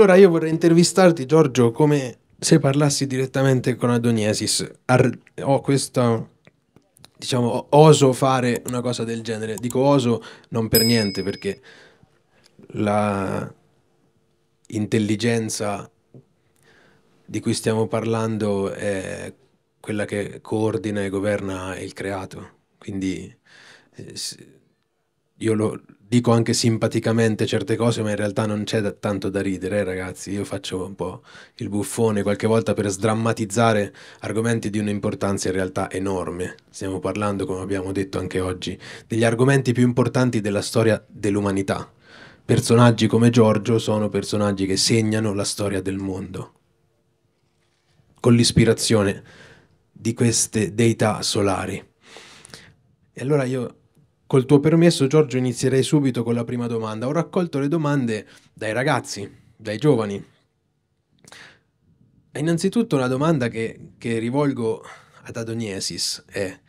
Allora io vorrei intervistarti, Giorgio, come se parlassi direttamente con Adoniesis. Ar- ho questa diciamo, oso fare una cosa del genere. Dico oso non per niente, perché la intelligenza di cui stiamo parlando è quella che coordina e governa il creato. Quindi eh, io lo, dico anche simpaticamente certe cose, ma in realtà non c'è da, tanto da ridere, eh, ragazzi. Io faccio un po' il buffone qualche volta per sdrammatizzare argomenti di un'importanza in realtà enorme. Stiamo parlando, come abbiamo detto anche oggi, degli argomenti più importanti della storia dell'umanità. Personaggi come Giorgio sono personaggi che segnano la storia del mondo. Con l'ispirazione di queste deità solari. E allora io Col tuo permesso Giorgio inizierei subito con la prima domanda. Ho raccolto le domande dai ragazzi, dai giovani. E innanzitutto una domanda che, che rivolgo ad Adoniesis è,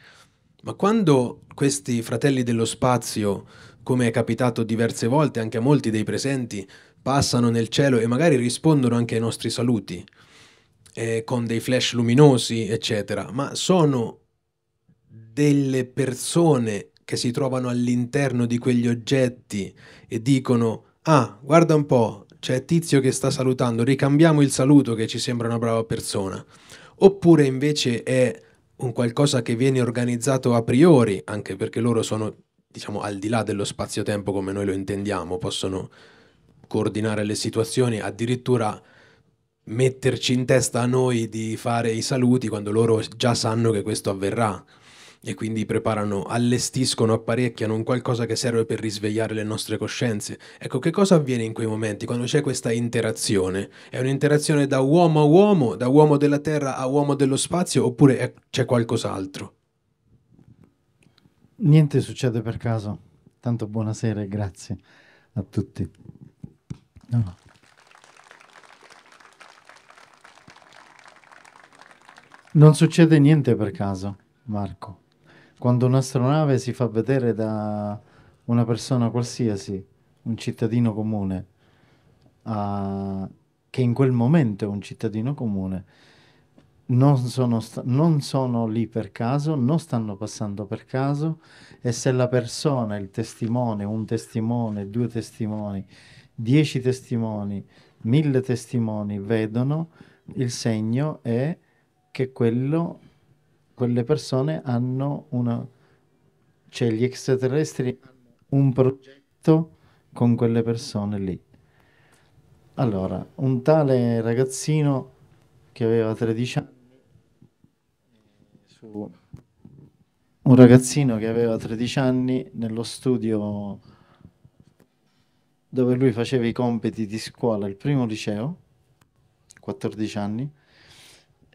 ma quando questi fratelli dello spazio, come è capitato diverse volte anche a molti dei presenti, passano nel cielo e magari rispondono anche ai nostri saluti, eh, con dei flash luminosi, eccetera, ma sono delle persone che si trovano all'interno di quegli oggetti e dicono ah guarda un po' c'è tizio che sta salutando, ricambiamo il saluto che ci sembra una brava persona. Oppure invece è un qualcosa che viene organizzato a priori, anche perché loro sono, diciamo, al di là dello spazio-tempo come noi lo intendiamo, possono coordinare le situazioni, addirittura metterci in testa a noi di fare i saluti quando loro già sanno che questo avverrà e quindi preparano, allestiscono, apparecchiano un qualcosa che serve per risvegliare le nostre coscienze. Ecco, che cosa avviene in quei momenti quando c'è questa interazione? È un'interazione da uomo a uomo, da uomo della terra a uomo dello spazio, oppure c'è qualcos'altro? Niente succede per caso. Tanto buonasera e grazie a tutti. No. Non succede niente per caso, Marco quando un'astronave si fa vedere da una persona qualsiasi, un cittadino comune, a, che in quel momento è un cittadino comune, non sono, sta- non sono lì per caso, non stanno passando per caso e se la persona, il testimone, un testimone, due testimoni, dieci testimoni, mille testimoni vedono, il segno è che quello quelle persone hanno una... cioè gli extraterrestri hanno un progetto con quelle persone lì. Allora, un tale ragazzino che aveva 13 anni, su... un ragazzino che aveva 13 anni nello studio dove lui faceva i compiti di scuola, il primo liceo, 14 anni,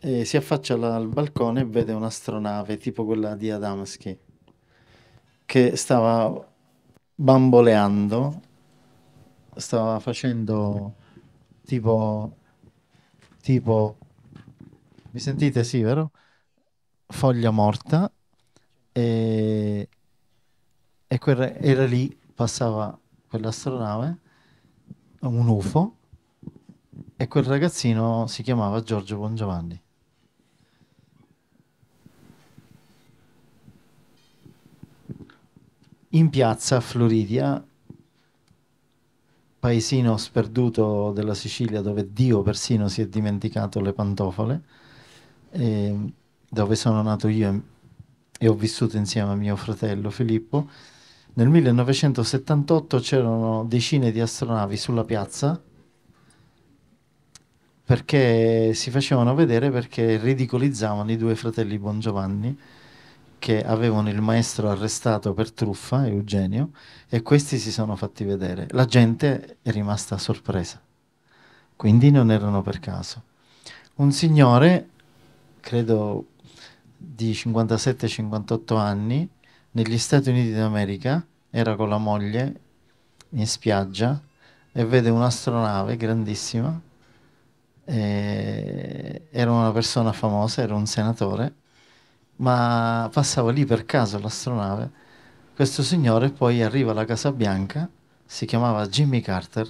eh, si affaccia al balcone e vede un'astronave tipo quella di Adamski che stava bamboleando, stava facendo tipo, tipo, mi sentite? Sì, vero? Foglia morta e, e quel, era lì, passava quell'astronave, un UFO e quel ragazzino si chiamava Giorgio Bongiovanni. in piazza a Floridia, paesino sperduto della Sicilia dove Dio persino si è dimenticato le pantofole, dove sono nato io e ho vissuto insieme a mio fratello Filippo. Nel 1978 c'erano decine di astronavi sulla piazza perché si facevano vedere perché ridicolizzavano i due fratelli Bongiovanni che avevano il maestro arrestato per truffa, Eugenio, e questi si sono fatti vedere. La gente è rimasta sorpresa, quindi non erano per caso. Un signore, credo di 57-58 anni, negli Stati Uniti d'America, era con la moglie in spiaggia e vede un'astronave grandissima. era una persona famosa, era un senatore ma passava lì per caso l'astronave, questo signore poi arriva alla Casa Bianca, si chiamava Jimmy Carter,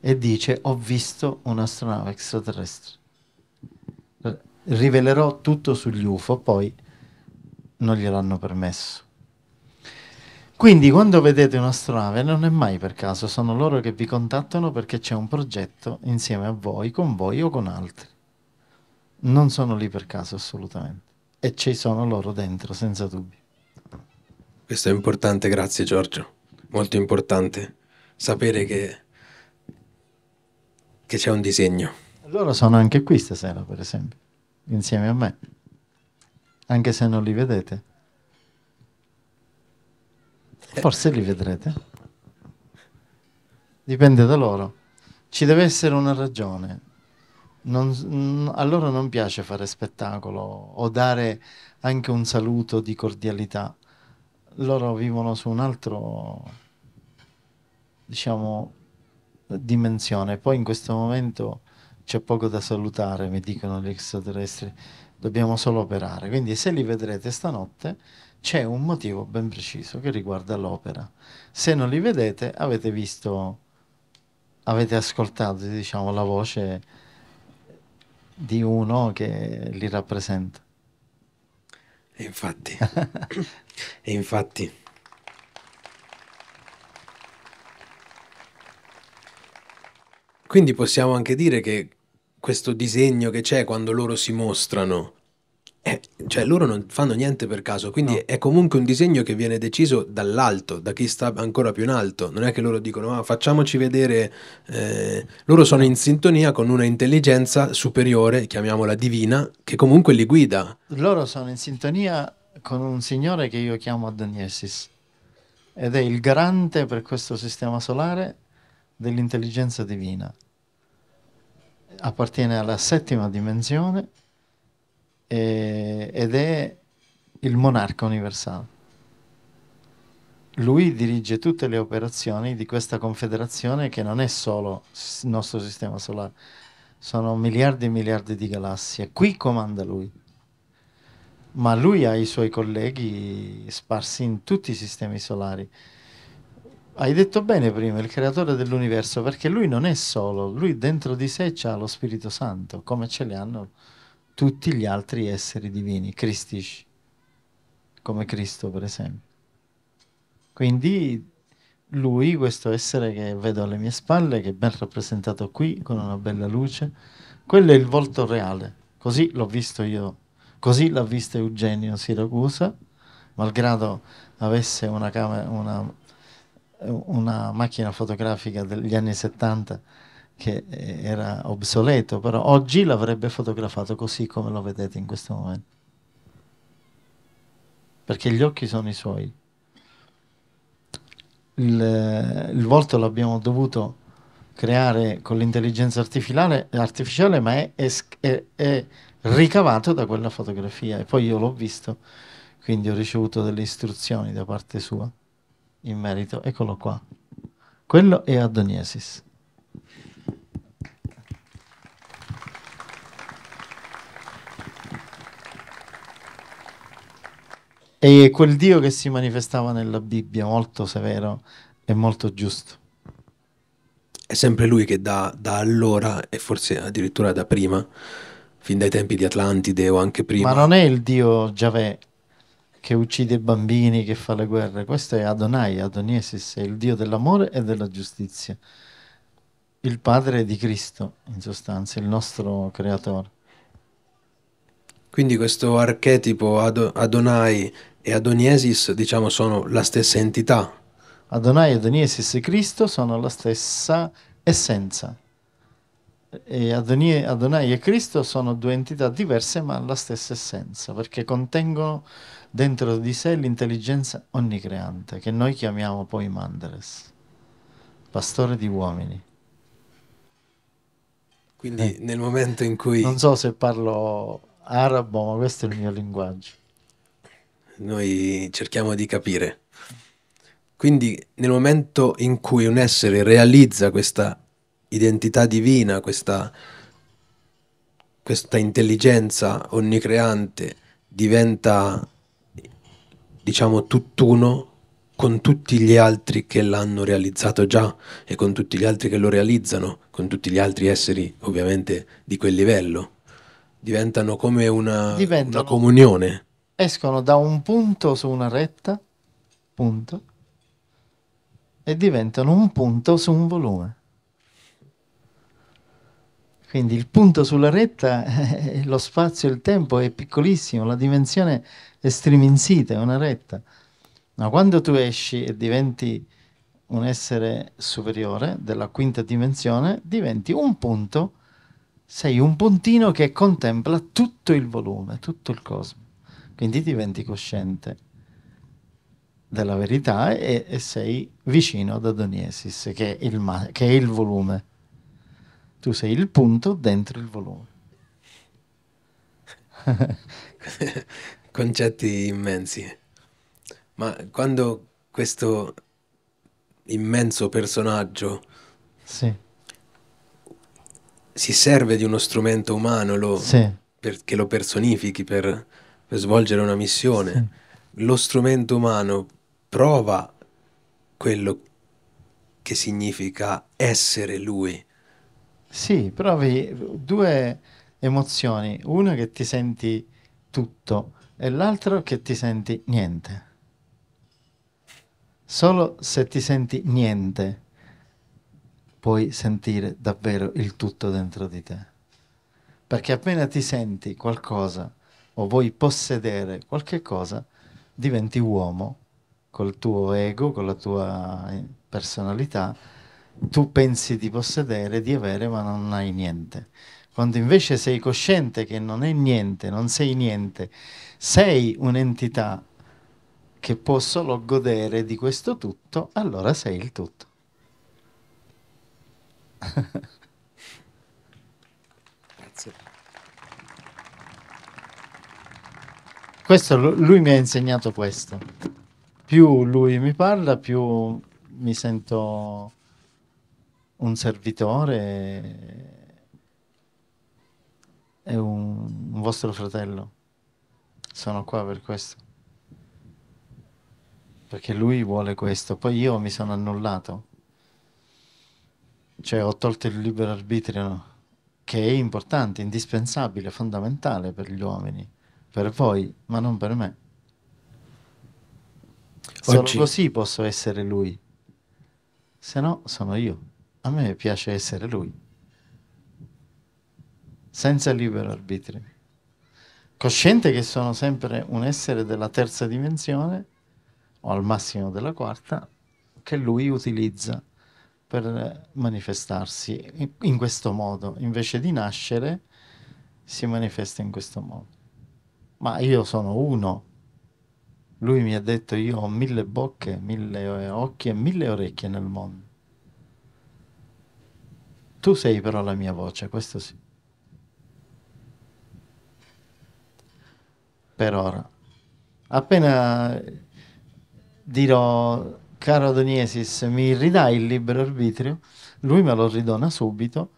e dice ho visto un'astronave extraterrestre. Rivelerò tutto sugli UFO, poi non gliel'hanno permesso. Quindi quando vedete un'astronave non è mai per caso, sono loro che vi contattano perché c'è un progetto insieme a voi, con voi o con altri. Non sono lì per caso assolutamente e ci sono loro dentro, senza dubbio. Questo è importante, grazie Giorgio, molto importante sapere che, che c'è un disegno. Loro sono anche qui stasera, per esempio, insieme a me, anche se non li vedete. Eh. Forse li vedrete. Dipende da loro. Ci deve essere una ragione non, a loro non piace fare spettacolo o dare anche un saluto di cordialità. Loro vivono su un altro, diciamo, dimensione. Poi in questo momento c'è poco da salutare, mi dicono gli extraterrestri, dobbiamo solo operare. Quindi se li vedrete stanotte c'è un motivo ben preciso che riguarda l'opera. Se non li vedete avete visto, avete ascoltato diciamo, la voce di uno che li rappresenta. E infatti, e infatti. Quindi possiamo anche dire che questo disegno che c'è quando loro si mostrano eh, cioè loro non fanno niente per caso, quindi no. è comunque un disegno che viene deciso dall'alto, da chi sta ancora più in alto. Non è che loro dicono ah, facciamoci vedere, eh, loro sono in sintonia con una intelligenza superiore, chiamiamola divina, che comunque li guida. Loro sono in sintonia con un signore che io chiamo Adoniesis ed è il garante per questo sistema solare dell'intelligenza divina. Appartiene alla settima dimensione eh, ed è il monarca universale. Lui dirige tutte le operazioni di questa confederazione che non è solo il nostro sistema solare, sono miliardi e miliardi di galassie. Qui comanda lui, ma lui ha i suoi colleghi sparsi in tutti i sistemi solari. Hai detto bene prima, il creatore dell'universo, perché lui non è solo, lui dentro di sé ha lo Spirito Santo, come ce li hanno tutti gli altri esseri divini, cristici, come Cristo per esempio. Quindi lui, questo essere che vedo alle mie spalle, che è ben rappresentato qui con una bella luce, quello è il volto reale, così l'ho visto io, così l'ha visto Eugenio Siracusa, malgrado avesse una, camera, una, una macchina fotografica degli anni 70 che eh, era obsoleto, però oggi l'avrebbe fotografato così come lo vedete in questo momento. Perché gli occhi sono i suoi. Il, eh, il volto l'abbiamo dovuto creare con l'intelligenza artificiale, artificiale ma è, è, è ricavato da quella fotografia e poi io l'ho visto, quindi ho ricevuto delle istruzioni da parte sua in merito. Eccolo qua. Quello è Adoniesis. E quel Dio che si manifestava nella Bibbia, molto severo e molto giusto. È sempre lui che da, da allora, e forse addirittura da prima, fin dai tempi di Atlantide o anche prima. Ma non è il dio Giavè che uccide i bambini, che fa le guerre, questo è Adonai, Adoniesis, è il dio dell'amore e della giustizia, il padre di Cristo, in sostanza, il nostro creatore. Quindi questo archetipo Ad Adonai e Adoniesis diciamo sono la stessa entità. Adonai, Adoniesis e Cristo sono la stessa essenza. E Adonie, Adonai e Cristo sono due entità diverse ma la stessa essenza perché contengono dentro di sé l'intelligenza onnicreante che noi chiamiamo poi Mandres, pastore di uomini. Quindi eh. nel momento in cui... Non so se parlo arabo ma questo è il mio linguaggio noi cerchiamo di capire. Quindi nel momento in cui un essere realizza questa identità divina, questa, questa intelligenza onnicreante, diventa diciamo tutt'uno con tutti gli altri che l'hanno realizzato già e con tutti gli altri che lo realizzano, con tutti gli altri esseri ovviamente di quel livello. Diventano come una, Diventano. una comunione escono da un punto su una retta, punto, e diventano un punto su un volume. Quindi il punto sulla retta, lo spazio, e il tempo è piccolissimo, la dimensione è striminzita, è una retta. Ma quando tu esci e diventi un essere superiore della quinta dimensione, diventi un punto, sei un puntino che contempla tutto il volume, tutto il cosmo. Quindi diventi cosciente della verità e, e sei vicino ad Adoniesis, che è, il, che è il volume. Tu sei il punto dentro il volume. Concetti immensi. Ma quando questo immenso personaggio sì. si serve di uno strumento umano lo, sì. per, che lo personifichi per per svolgere una missione, sì. lo strumento umano prova quello che significa essere lui. Sì, provi due emozioni, una che ti senti tutto e l'altra che ti senti niente. Solo se ti senti niente puoi sentire davvero il tutto dentro di te. Perché appena ti senti qualcosa o vuoi possedere qualche cosa, diventi uomo col tuo ego, con la tua eh, personalità, tu pensi di possedere, di avere, ma non hai niente. Quando invece sei cosciente che non è niente, non sei niente, sei un'entità che può solo godere di questo tutto, allora sei il tutto. questo, lui mi ha insegnato questo. Più lui mi parla, più mi sento un servitore e un, un vostro fratello. Sono qua per questo. Perché lui vuole questo. Poi io mi sono annullato. Cioè ho tolto il libero arbitrio che è importante, indispensabile, fondamentale per gli uomini per voi, ma non per me. Solo Oggi... così posso essere lui. Se no, sono io. A me piace essere lui. Senza libero arbitrio. Cosciente che sono sempre un essere della terza dimensione, o al massimo della quarta, che lui utilizza per manifestarsi in questo modo. Invece di nascere, si manifesta in questo modo ma io sono uno. Lui mi ha detto io ho mille bocche, mille occhi e mille orecchie nel mondo. Tu sei però la mia voce, questo sì. Per ora. Appena dirò, caro Doniesis, mi ridai il libero arbitrio, lui me lo ridona subito,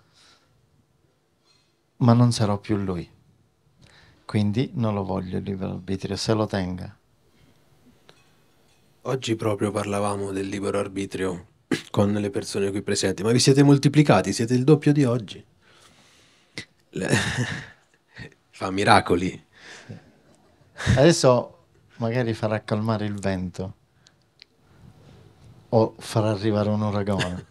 ma non sarò più lui. Quindi non lo voglio il libero arbitrio, se lo tenga. Oggi proprio parlavamo del libero arbitrio con le persone qui presenti, ma vi siete moltiplicati, siete il doppio di oggi. Le... Fa miracoli. Adesso magari farà calmare il vento o farà arrivare un uragano.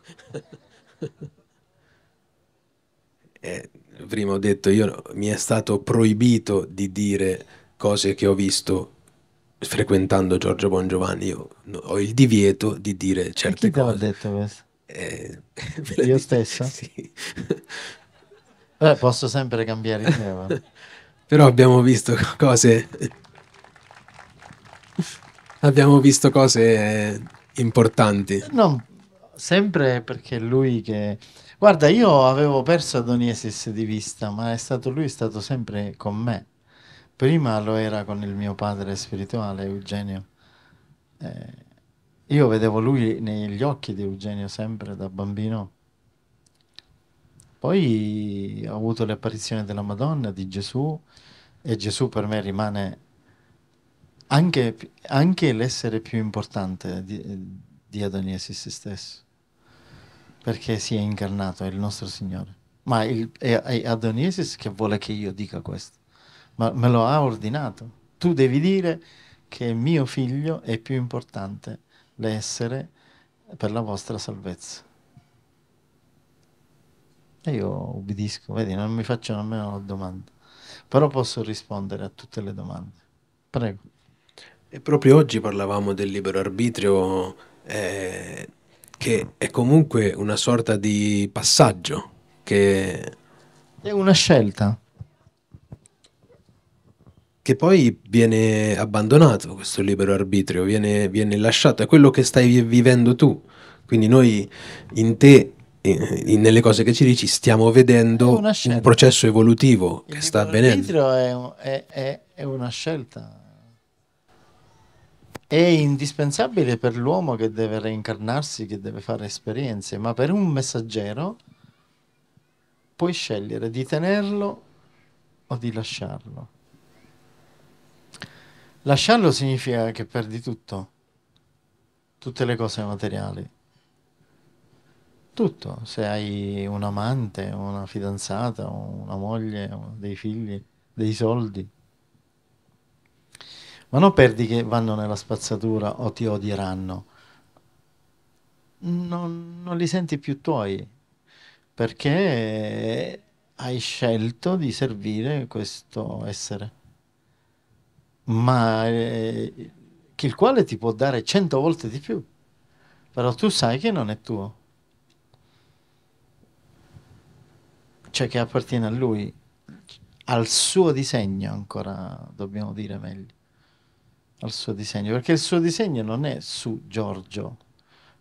eh prima ho detto, io, mi è stato proibito di dire cose che ho visto frequentando Giorgio Bongiovanni. Io ho il divieto di dire certe cose. Chi ti ha detto questo? Eh, io stesso? Sì. Beh, posso sempre cambiare idea. Però abbiamo visto cose... abbiamo visto cose eh, importanti. No, sempre perché lui che Guarda, io avevo perso Adoniesis di vista, ma è stato lui è stato sempre con me. Prima lo era con il mio padre spirituale, Eugenio. Eh, io vedevo lui negli occhi di Eugenio sempre da bambino. Poi ho avuto le apparizioni della Madonna, di Gesù, e Gesù per me rimane anche, anche l'essere più importante di, di Adoniesis stesso perché si è incarnato, è il nostro Signore. Ma il, è, è Adoniesis che vuole che io dica questo, ma me lo ha ordinato. Tu devi dire che mio figlio è più importante l'essere per la vostra salvezza. E io ubbidisco, vedi, non mi faccio nemmeno la domanda, però posso rispondere a tutte le domande. Prego. E proprio oggi parlavamo del libero arbitrio. Eh che è comunque una sorta di passaggio che... È una scelta. Che poi viene abbandonato questo libero arbitrio, viene, viene lasciato, è quello che stai vivendo tu. Quindi noi in te eh, nelle cose che ci dici stiamo vedendo un processo evolutivo Il che sta avvenendo. Il è, è, è, una scelta è indispensabile per l'uomo che deve reincarnarsi, che deve fare esperienze, ma per un messaggero puoi scegliere di tenerlo o di lasciarlo. Lasciarlo significa che perdi tutto, tutte le cose materiali, tutto, se hai un amante, una fidanzata, una moglie, dei figli, dei soldi ma non perdi che vanno nella spazzatura o ti odieranno. Non, non li senti più tuoi perché hai scelto di servire questo essere, ma eh, il quale ti può dare cento volte di più, però tu sai che non è tuo, cioè che appartiene a lui, al suo disegno ancora, dobbiamo dire meglio al suo disegno, perché il suo disegno non è su Giorgio,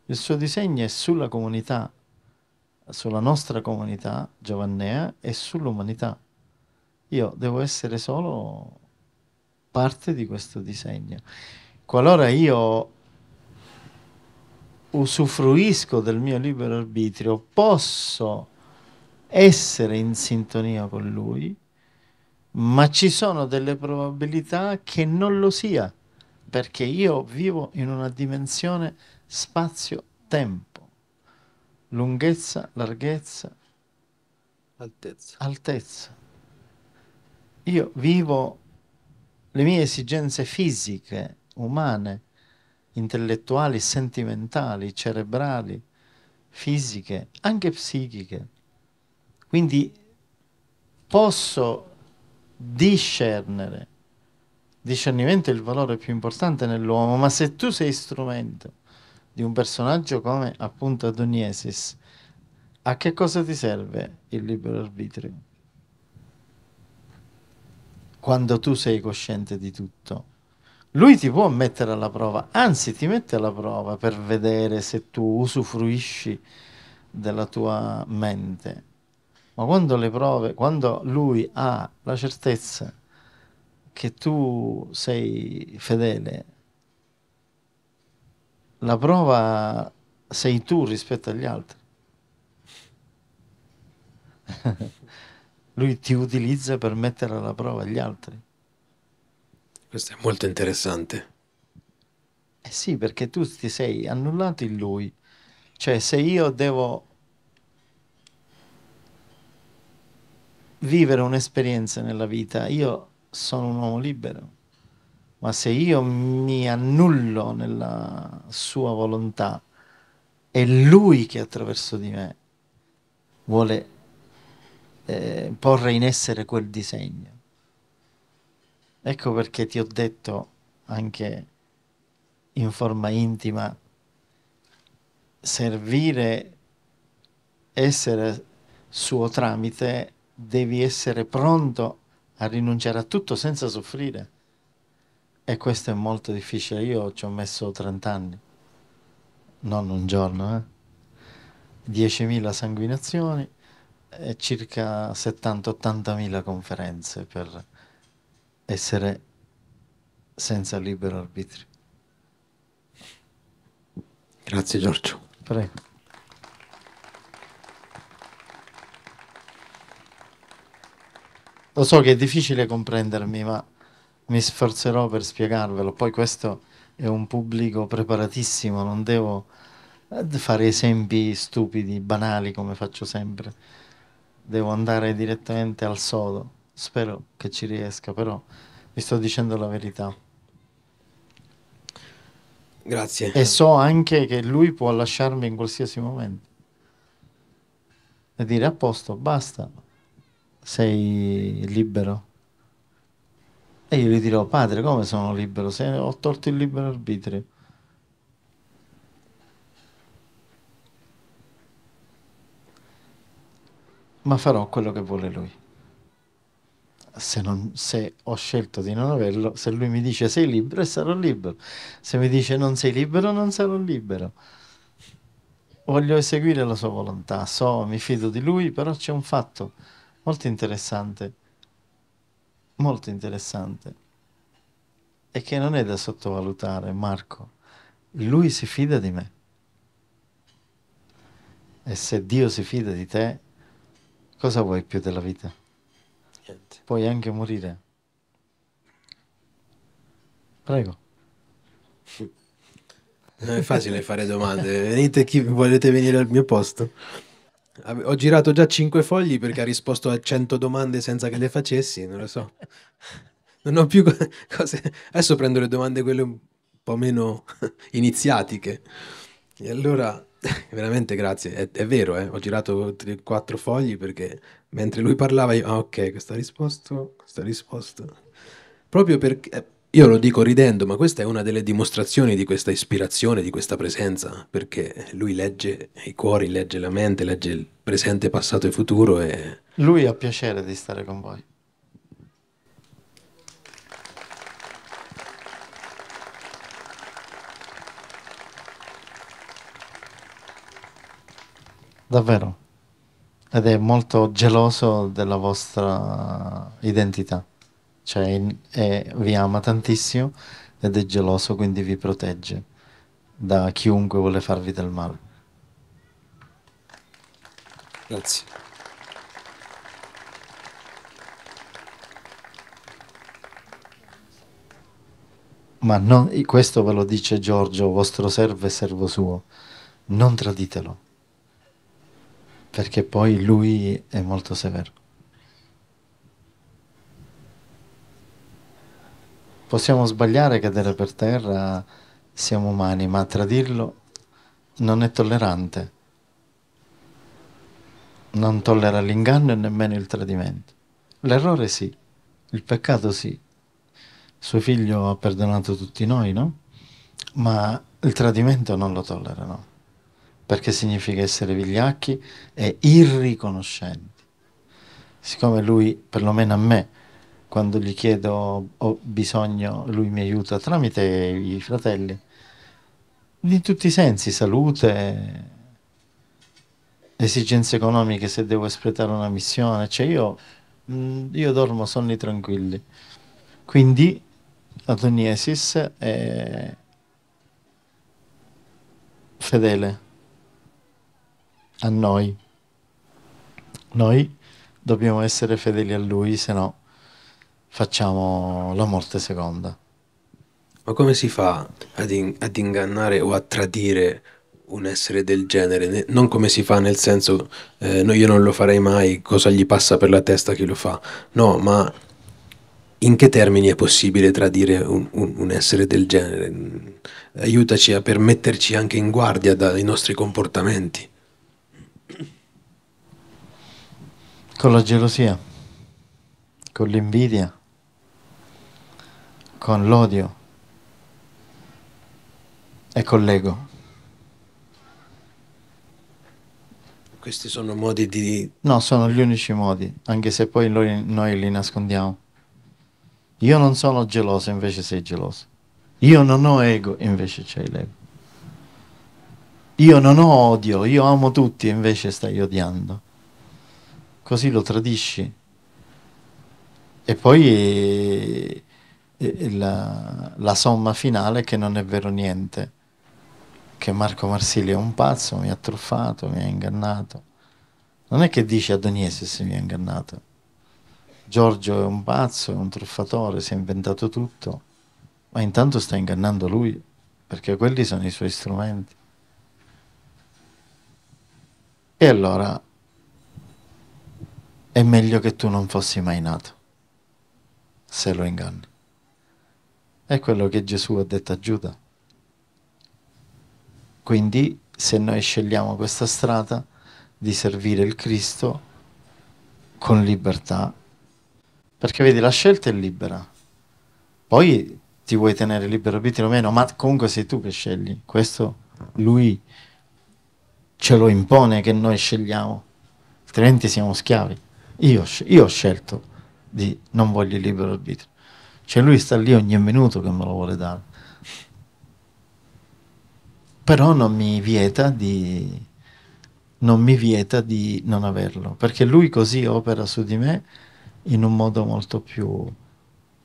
il suo disegno è sulla comunità, sulla nostra comunità giovannea e sull'umanità. Io devo essere solo parte di questo disegno. Qualora io usufruisco del mio libero arbitrio, posso essere in sintonia con lui, ma ci sono delle probabilità che non lo sia perché io vivo in una dimensione spazio-tempo, lunghezza, larghezza, altezza. altezza. Io vivo le mie esigenze fisiche, umane, intellettuali, sentimentali, cerebrali, fisiche, anche psichiche. Quindi posso discernere discernimento è il valore più importante nell'uomo, ma se tu sei strumento di un personaggio come appunto Adoniesis, a che cosa ti serve il libero arbitrio? Quando tu sei cosciente di tutto. Lui ti può mettere alla prova, anzi ti mette alla prova per vedere se tu usufruisci della tua mente. Ma quando le prove, quando lui ha la certezza che tu sei fedele, la prova sei tu rispetto agli altri. Lui ti utilizza per mettere alla prova gli altri. Questo è molto interessante. Eh sì, perché tu ti sei annullato in lui. Cioè, se io devo vivere un'esperienza nella vita, io sono un uomo libero, ma se io mi annullo nella sua volontà, è lui che attraverso di me vuole eh, porre in essere quel disegno. Ecco perché ti ho detto anche in forma intima, servire, essere suo tramite, devi essere pronto a rinunciare a tutto senza soffrire. E questo è molto difficile. Io ci ho messo 30 anni, non un giorno, eh. 10.000 sanguinazioni e circa 70-80.000 conferenze per essere senza libero arbitrio. Grazie Giorgio. Prego. Lo so che è difficile comprendermi, ma mi sforzerò per spiegarvelo. Poi questo è un pubblico preparatissimo, non devo eh, fare esempi stupidi, banali come faccio sempre. Devo andare direttamente al sodo. Spero che ci riesca, però vi sto dicendo la verità. Grazie. E so anche che lui può lasciarmi in qualsiasi momento e dire a posto, basta, sei libero? E io gli dirò, padre, come sono libero? Se ho tolto il libero arbitrio. Ma farò quello che vuole lui. Se, non, se ho scelto di non averlo, se lui mi dice sei libero, sarò libero. Se mi dice non sei libero, non sarò libero. Voglio eseguire la sua volontà, so, mi fido di lui, però c'è un fatto Molto interessante. Molto interessante. E che non è da sottovalutare, Marco. Lui si fida di me. E se Dio si fida di te, cosa vuoi più della vita? Niente. Puoi anche morire. Prego. Non è facile fare domande. Venite chi volete venire al mio posto. Ho girato già cinque fogli perché ha risposto a cento domande senza che le facessi, non lo so. Non ho più cose. Adesso prendo le domande quelle un po' meno iniziatiche. E allora, veramente grazie. È, è vero, eh? ho girato quattro fogli perché mentre lui parlava io, ah ok, questa ha risposto, questa ha risposto. Proprio perché io lo dico ridendo, ma questa è una delle dimostrazioni di questa ispirazione, di questa presenza, perché lui legge i cuori, legge la mente, legge il presente, passato e futuro. E... Lui ha piacere di stare con voi. Davvero. Ed è molto geloso della vostra identità cioè è, eh, vi ama tantissimo ed è geloso, quindi vi protegge da chiunque vuole farvi del male. Grazie. Ma non, questo ve lo dice Giorgio, vostro servo e servo suo, non traditelo, perché poi lui è molto severo. Possiamo sbagliare, cadere per terra, siamo umani, ma tradirlo non è tollerante. Non tollera l'inganno e nemmeno il tradimento. L'errore sì, il peccato sì. Suo figlio ha perdonato tutti noi, no? Ma il tradimento non lo tollera, no? Perché significa essere vigliacchi e irriconoscenti. Siccome lui, perlomeno a me, quando gli chiedo ho bisogno, lui mi aiuta tramite i fratelli. In tutti i sensi, salute, esigenze economiche se devo espletare una missione, cioè io, mm, io dormo sonni tranquilli. Quindi Adoniesis è fedele a noi. Noi dobbiamo essere fedeli a lui, se no facciamo la morte seconda. Ma come si fa ad, in, ad, ingannare o a tradire un essere del genere? Non come si fa nel senso, eh, no, io non lo farei mai, cosa gli passa per la testa chi lo fa? No, ma in che termini è possibile tradire un, un, un essere del genere? Aiutaci a permetterci anche in guardia dai nostri comportamenti. Con la gelosia, con l'invidia con l'odio e con l'ego. Questi sono modi di... No, sono gli unici modi, anche se poi noi, noi li nascondiamo. Io non sono geloso, invece sei geloso. Io non ho ego, invece c'è l'ego. Io non ho odio, io amo tutti, invece stai odiando. Così lo tradisci. E poi il, la somma finale che non è vero niente, che Marco Marsili è un pazzo, mi ha truffato, mi ha ingannato. Non è che dice Adoniesis se mi ha ingannato. Giorgio è un pazzo, è un truffatore, si è inventato tutto, ma intanto sta ingannando lui, perché quelli sono i suoi strumenti. E allora è meglio che tu non fossi mai nato, se lo inganni. È quello che Gesù ha detto a Giuda. Quindi se noi scegliamo questa strada di servire il Cristo con libertà, perché vedi la scelta è libera, poi ti vuoi tenere libero arbitrio o meno, ma comunque sei tu che scegli, questo lui ce lo impone che noi scegliamo, altrimenti siamo schiavi. Io, io ho scelto di non voglio il libero arbitrio. Cioè lui sta lì ogni minuto che me lo vuole dare. Però non mi vieta di non mi vieta di non averlo, perché lui così opera su di me in un modo molto più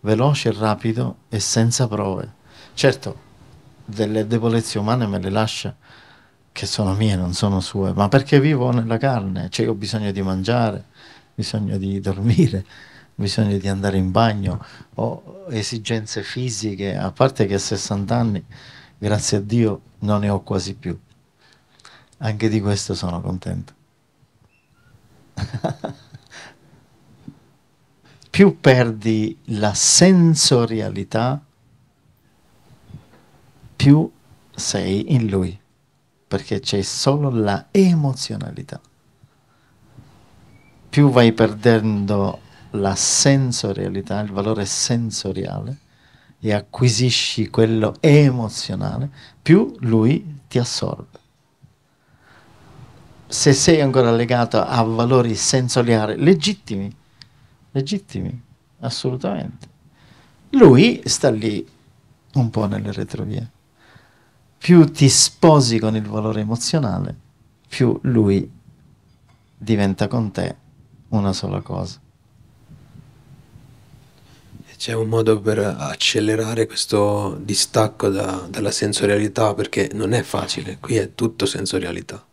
veloce, rapido e senza prove. Certo, delle debolezze umane me le lascia, che sono mie, non sono sue, ma perché vivo nella carne, cioè ho bisogno di mangiare, bisogno di dormire, bisogno di andare in bagno o esigenze fisiche, a parte che a 60 anni, grazie a Dio, non ne ho quasi più. Anche di questo sono contento. più perdi la sensorialità, più sei in lui, perché c'è solo la emozionalità. Più vai perdendo la sensorialità, il valore sensoriale e acquisisci quello emozionale, più lui ti assorbe. Se sei ancora legato a valori sensoriali legittimi, legittimi, assolutamente, lui sta lì un po' nelle retrovie. Più ti sposi con il valore emozionale, più lui diventa con te una sola cosa c'è un modo per accelerare questo distacco da, dalla sensorialità perché non è facile, qui è tutto sensorialità.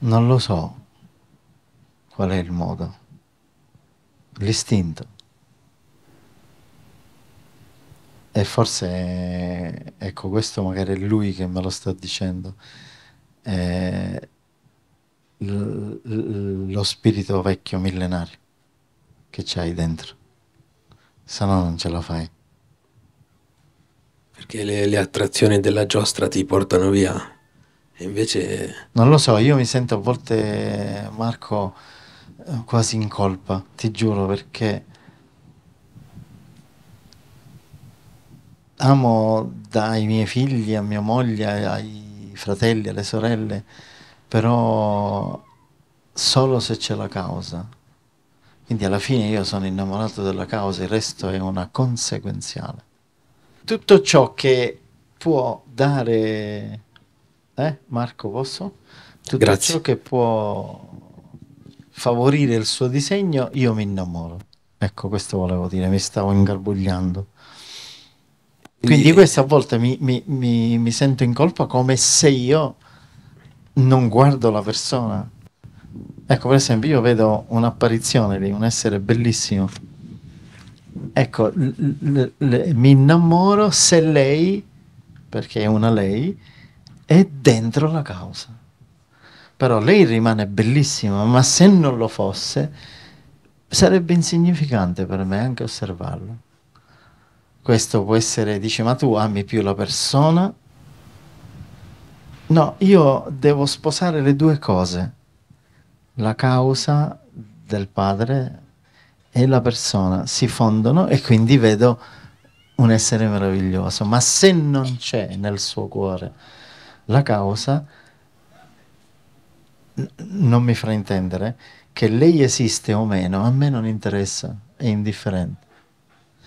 Non lo so qual è il modo, l'istinto. E forse, ecco, questo magari è lui che me lo sta dicendo. Eh, lo spirito vecchio millenario che c'hai dentro, se no non ce la fai. Perché le, le attrazioni della giostra ti portano via e invece... Non lo so, io mi sento a volte, Marco, quasi in colpa, ti giuro, perché amo dai miei figli, a mia moglie, ai fratelli, alle sorelle però solo se c'è la causa. Quindi alla fine io sono innamorato della causa, il resto è una conseguenziale. Tutto ciò che può dare... Eh, Marco, posso? Tutto Grazie. ciò che può favorire il suo disegno, io mi innamoro. Ecco, questo volevo dire, mi stavo ingarbugliando. Quindi questo a volte mi, mi, mi, mi sento in colpa come se io non guardo la persona. Ecco, per esempio, io vedo un'apparizione di un essere bellissimo. Ecco, l- l- l- mi innamoro se lei, perché è una lei, è dentro la causa. Però lei rimane bellissima, ma se non lo fosse, sarebbe insignificante per me anche osservarlo. Questo può essere, dice, ma tu ami più la persona No, io devo sposare le due cose, la causa del padre e la persona si fondono e quindi vedo un essere meraviglioso, ma se non c'è nel suo cuore la causa, non mi fraintendere, che lei esiste o meno, a me non interessa, è indifferente.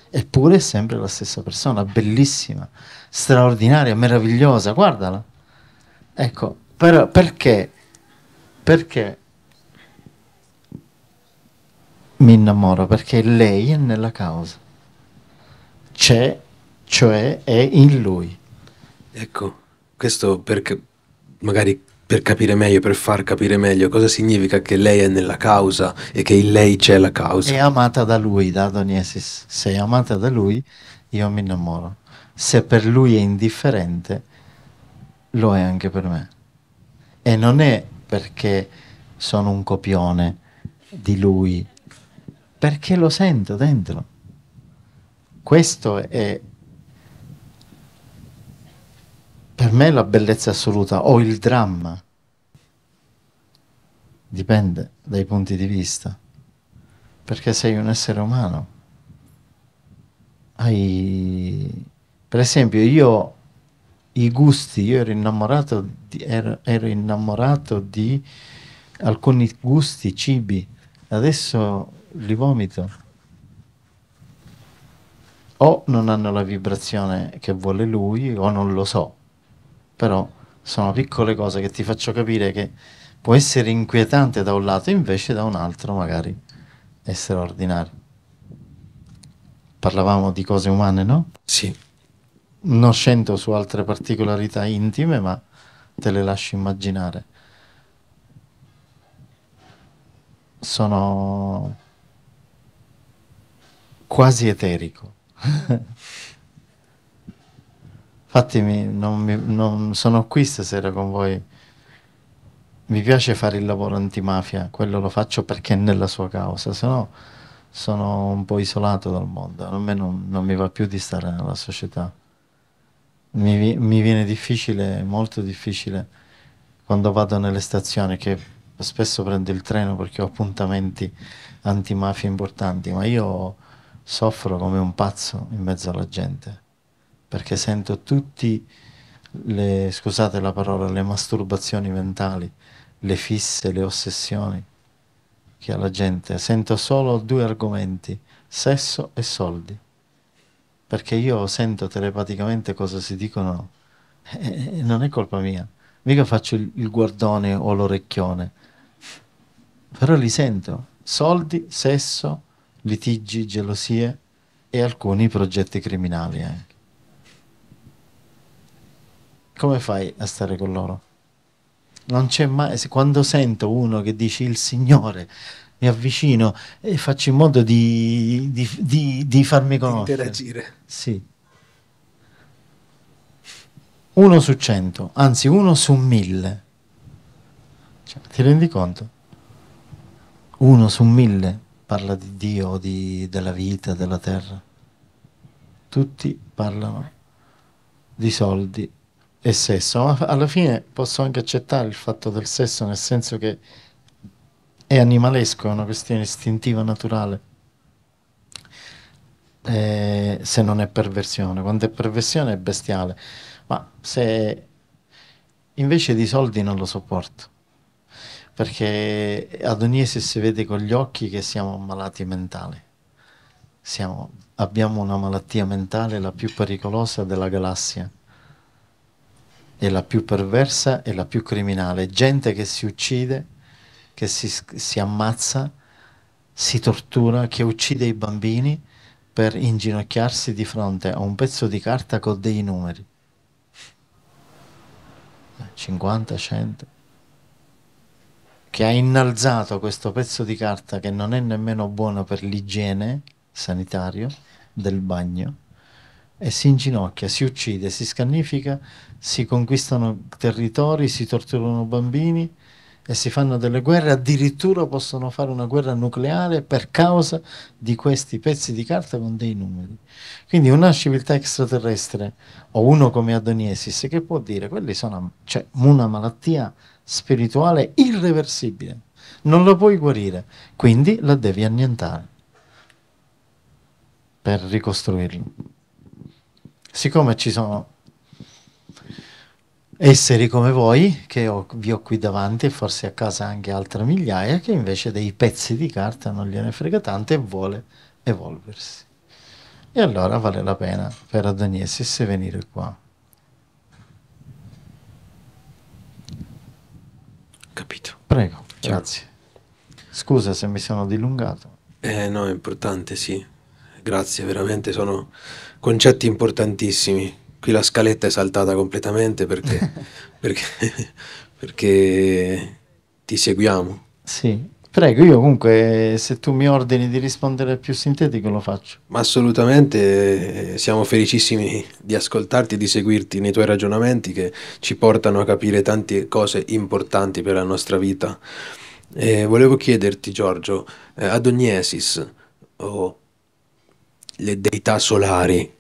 Eppure è sempre la stessa persona, bellissima, straordinaria, meravigliosa, guardala. Ecco, però perché, perché mi innamoro? Perché lei è nella causa. C'è, cioè è in lui. Ecco, questo perché magari per capire meglio, per far capire meglio cosa significa che lei è nella causa e che in lei c'è la causa. È amata da lui, da Adoniesis. Se è amata da lui, io mi innamoro. Se per lui è indifferente, lo è anche per me. E non è perché sono un copione di lui, perché lo sento dentro. Questo è per me la bellezza assoluta o il dramma. Dipende dai punti di vista, perché sei un essere umano. Hai... Per esempio, io i gusti, io ero innamorato di, ero, ero innamorato di alcuni gusti, cibi, adesso li vomito. O non hanno la vibrazione che vuole lui, o non lo so, però sono piccole cose che ti faccio capire che può essere inquietante da un lato, invece da un altro magari essere ordinario. Parlavamo di cose umane, no? Sì non scendo su altre particolarità intime, ma te le lascio immaginare. Sono quasi eterico. Infatti non, mi, non sono qui stasera con voi. Mi piace fare il lavoro antimafia, quello lo faccio perché è nella sua causa, se no sono un po' isolato dal mondo, a me non, non mi va più di stare nella società mi, mi viene difficile, molto difficile, quando vado nelle stazioni che spesso prendo il treno perché ho appuntamenti antimafia importanti, ma io soffro come un pazzo in mezzo alla gente, perché sento tutti le, scusate la parola, le masturbazioni mentali, le fisse, le ossessioni che ha la gente. Sento solo due argomenti, sesso e soldi perché io sento telepaticamente cosa si dicono e eh, eh, non è colpa mia. Mica faccio il guardone o l'orecchione, però li sento. Soldi, sesso, litigi, gelosie e alcuni progetti criminali anche. Come fai a stare con loro? Non c'è mai, quando sento uno che dice il Signore mi avvicino e faccio in modo di, di, di, di farmi conoscere. Interagire. Sì. Uno su cento, anzi uno su mille. Cioè, ti rendi conto? Uno su mille parla di Dio, di, della vita, della terra. Tutti parlano di soldi e sesso, ma alla fine posso anche accettare il fatto del sesso, nel senso che è animalesco, è una questione istintiva naturale. Eh, se non è perversione, quando è perversione è bestiale, ma se invece di soldi non lo sopporto, perché ad Oniese si vede con gli occhi che siamo malati mentali, siamo, abbiamo una malattia mentale la più pericolosa della galassia, e la più perversa e la più criminale, gente che si uccide che si, si ammazza, si tortura, che uccide i bambini per inginocchiarsi di fronte a un pezzo di carta con dei numeri. 50, 100 che ha innalzato questo pezzo di carta che non è nemmeno buono per l'igiene sanitario del bagno e si inginocchia, si uccide, si scannifica, si conquistano territori, si torturano bambini, e si fanno delle guerre, addirittura possono fare una guerra nucleare per causa di questi pezzi di carta con dei numeri. Quindi una civiltà extraterrestre o uno come Adoniesis che può dire quelli sono cioè, una malattia spirituale irreversibile, non la puoi guarire, quindi la devi annientare per ricostruirla. Siccome ci sono esseri come voi, che ho, vi ho qui davanti e forse a casa anche altre migliaia, che invece dei pezzi di carta non gliene frega tante e vuole evolversi. E allora vale la pena per Adoniesis venire qua. Capito. Prego, Chiaro. grazie. Scusa se mi sono dilungato. Eh no, è importante, sì. Grazie, veramente sono concetti importantissimi qui la scaletta è saltata completamente perché, perché, perché ti seguiamo. Sì, Prego, io comunque se tu mi ordini di rispondere più sintetico lo faccio. Ma assolutamente, siamo felicissimi di ascoltarti e di seguirti nei tuoi ragionamenti che ci portano a capire tante cose importanti per la nostra vita. E volevo chiederti Giorgio, eh, ad Ognesis o le deità solari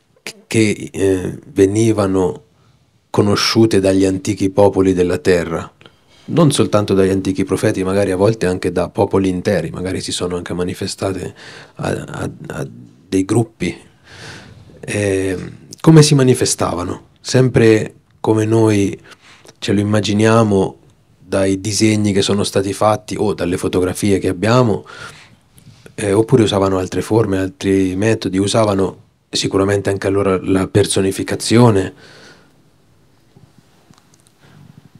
che eh, venivano conosciute dagli antichi popoli della terra, non soltanto dagli antichi profeti, magari a volte anche da popoli interi, magari si sono anche manifestate a, a, a dei gruppi. Eh, come si manifestavano? Sempre come noi ce lo immaginiamo dai disegni che sono stati fatti o dalle fotografie che abbiamo, eh, oppure usavano altre forme, altri metodi, usavano sicuramente anche allora la personificazione.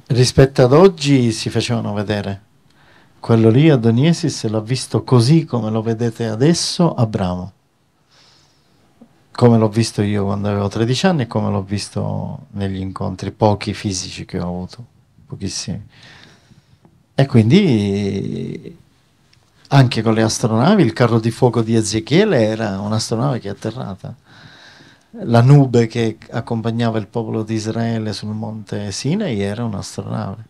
Rispetto ad oggi si facevano vedere. Quello lì Adoniesis l'ha visto così come lo vedete adesso Abramo. Come l'ho visto io quando avevo 13 anni e come l'ho visto negli incontri, pochi fisici che ho avuto, pochissimi. E quindi anche con le astronavi, il carro di fuoco di Ezechiele era un'astronave che è atterrata. La nube che accompagnava il popolo di Israele sul monte Sinai era un'astronave.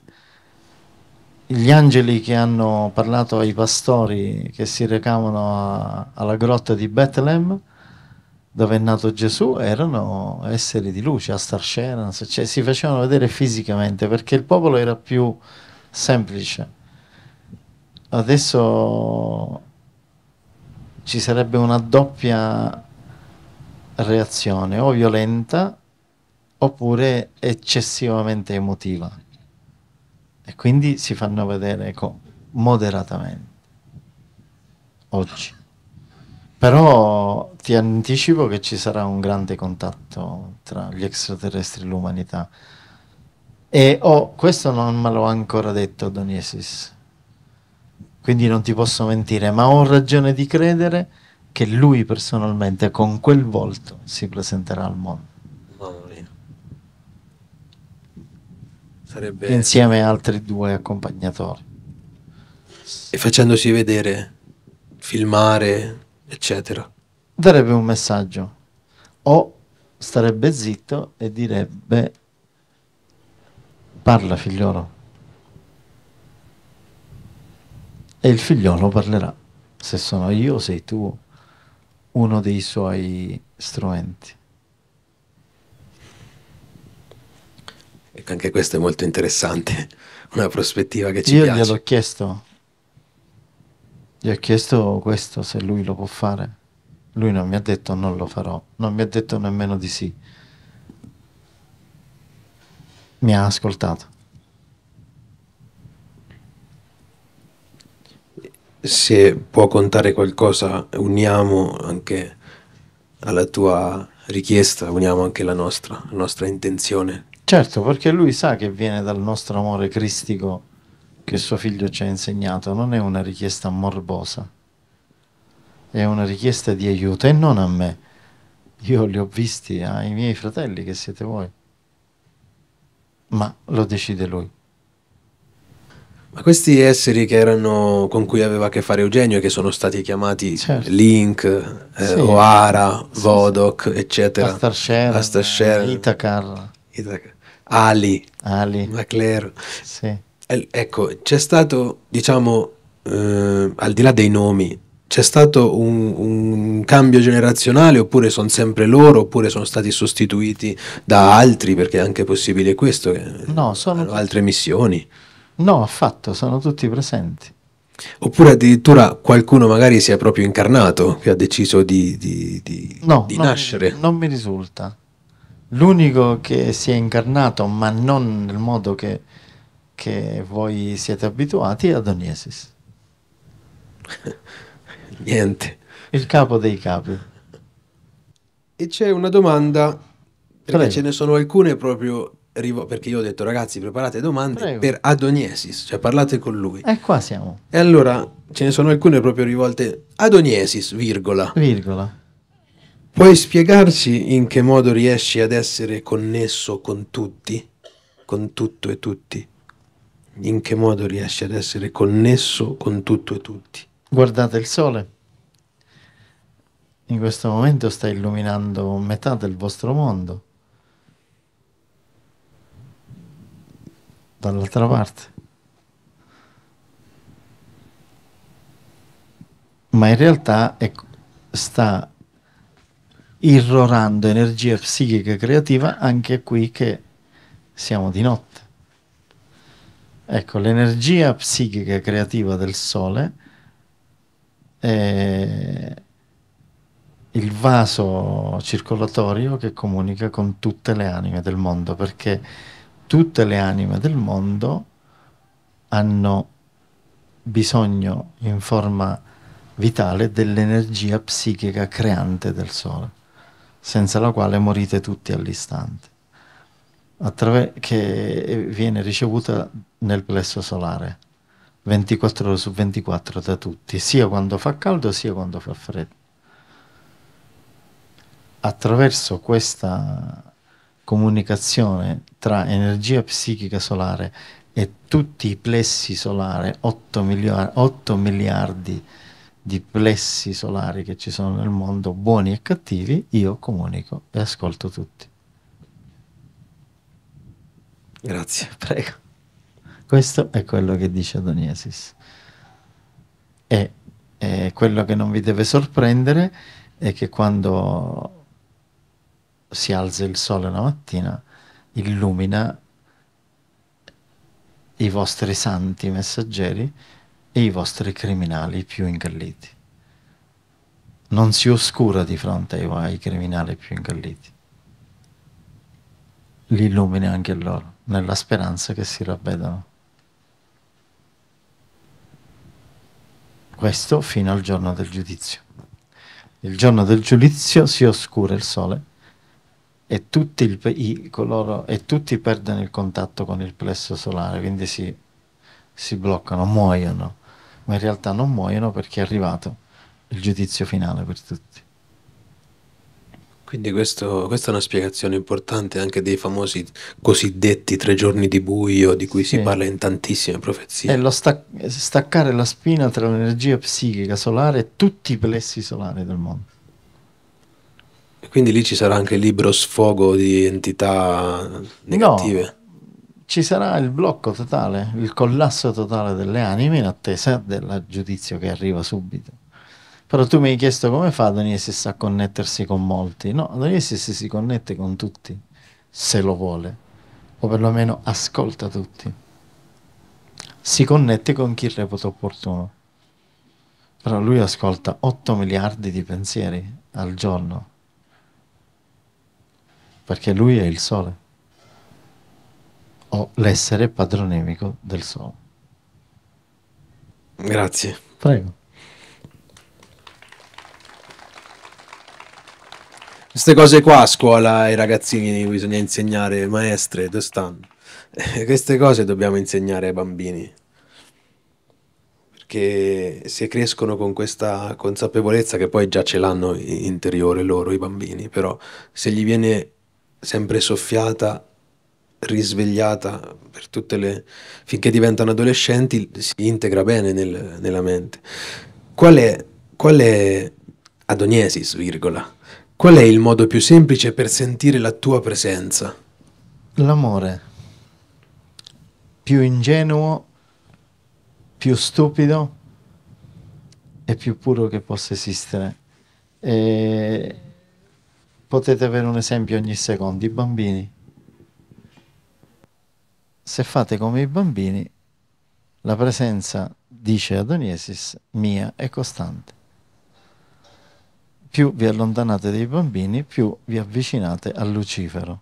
Gli angeli che hanno parlato ai pastori che si recavano a, alla grotta di Bethlehem, dove è nato Gesù, erano esseri di luce, Astar Sheran, cioè si facevano vedere fisicamente perché il popolo era più semplice adesso ci sarebbe una doppia reazione, o violenta oppure eccessivamente emotiva. E quindi si fanno vedere moderatamente oggi. Però ti anticipo che ci sarà un grande contatto tra gli extraterrestri e l'umanità. E oh, questo non me l'ho ancora detto Doniesis quindi non ti posso mentire, ma ho ragione di credere che lui personalmente con quel volto si presenterà al mondo. Sarebbe... Insieme a altri due accompagnatori. E facendosi vedere, filmare, eccetera. Darebbe un messaggio. O starebbe zitto e direbbe parla figliolo e il figliolo parlerà, se sono io, sei tu, uno dei suoi strumenti. Ecco, anche questo è molto interessante, una prospettiva che ci io piace. Io gliel'ho chiesto, gli ho chiesto questo, se lui lo può fare. Lui non mi ha detto non lo farò, non mi ha detto nemmeno di sì. Mi ha ascoltato. se può contare qualcosa, uniamo anche alla tua richiesta, uniamo anche la nostra, la nostra intenzione. Certo, perché lui sa che viene dal nostro amore cristico che suo figlio ci ha insegnato, non è una richiesta morbosa, è una richiesta di aiuto e non a me. Io li ho visti ai ah, miei fratelli che siete voi, ma lo decide lui. Ma questi esseri erano, con cui aveva a che fare Eugenio e che sono stati chiamati certo. Link, eh, sì. O'Hara, sì, Vodok, sì. eccetera. Astarsher, Astarsher eh, Itacar. Itacar. Ali, Ali. MacLair. Sì. ecco, c'è stato, diciamo, eh, al di là dei nomi, c'è stato un, un, cambio generazionale oppure sono sempre loro oppure sono stati sostituiti da altri perché è anche possibile questo no, sono altre missioni No, affatto, sono tutti presenti. Oppure addirittura qualcuno magari si è proprio incarnato, che ha deciso di, di, di, no, di non, nascere. Non mi risulta. L'unico che si è incarnato, ma non nel modo che, che voi siete abituati, è Adoniesis. Niente. Il capo dei capi. E c'è una domanda, perché Prego. ce ne sono alcune proprio perché io ho detto ragazzi preparate domande Prego. per Adoniesis, cioè parlate con lui. E qua siamo. E allora ce ne sono alcune proprio rivolte Adoniesis, virgola. Virgola. Puoi spiegarci in che modo riesci ad essere connesso con tutti, con tutto e tutti? In che modo riesci ad essere connesso con tutto e tutti? Guardate il sole. In questo momento sta illuminando metà del vostro mondo dall'altra parte. Ma in realtà è, ecco, sta irrorando energia psichica creativa anche qui che siamo di notte. Ecco, l'energia psichica creativa del Sole è il vaso circolatorio che comunica con tutte le anime del mondo perché tutte le anime del mondo hanno bisogno in forma vitale dell'energia psichica creante del Sole, senza la quale morite tutti all'istante, che viene ricevuta nel plesso solare 24 ore su 24 da tutti, sia quando fa caldo sia quando fa freddo. Attraverso questa comunicazione tra energia psichica solare e tutti i plessi solari, 8 miliardi, 8 miliardi di plessi solari che ci sono nel mondo, buoni e cattivi, io comunico e ascolto tutti. Grazie, prego. Questo è quello che dice Adoniesis. E quello che non vi deve sorprendere è che quando si alza il sole la mattina, illumina i vostri santi messaggeri e i vostri criminali più ingalliti. Non si oscura di fronte ai, ai criminali più ingalliti. Li illumina anche loro, nella speranza che si ravvedano. Questo fino al giorno del giudizio. Il giorno del giudizio si oscura il sole e tutti, il, i, coloro, e tutti perdono il contatto con il plesso solare, quindi si, si bloccano, muoiono, ma in realtà non muoiono perché è arrivato il giudizio finale per tutti. Quindi questo, questa è una spiegazione importante anche dei famosi cosiddetti tre giorni di buio di cui sì. si parla in tantissime profezie. È lo stac- staccare la spina tra l'energia psichica solare e tutti i plessi solari del mondo. Quindi lì ci sarà anche il libro sfogo di entità negative. No, ci sarà il blocco totale, il collasso totale delle anime in attesa del giudizio che arriva subito. Però tu mi hai chiesto come fa Adoniesis a connettersi con molti. No, Adoniesis si connette con tutti, se lo vuole, o perlomeno ascolta tutti. Si connette con chi reputa opportuno. Però lui ascolta 8 miliardi di pensieri al giorno perché lui è il sole, o l'essere padronemico del sole. Grazie. Prego. Queste cose qua a scuola ai ragazzini bisogna insegnare, maestre, dove stanno? Eh, queste cose dobbiamo insegnare ai bambini. Perché se crescono con questa consapevolezza che poi già ce l'hanno interiore loro, i bambini, però se gli viene sempre soffiata, risvegliata per tutte le... finché diventano adolescenti, si integra bene nel, nella mente. Qual è, qual è ad virgola, qual è il modo più semplice per sentire la tua presenza? L'amore. Più ingenuo, più stupido e più puro che possa esistere. E potete avere un esempio ogni secondo, i bambini. Se fate come i bambini, la presenza, dice Adoniesis, mia è costante. Più vi allontanate dai bambini, più vi avvicinate a Lucifero,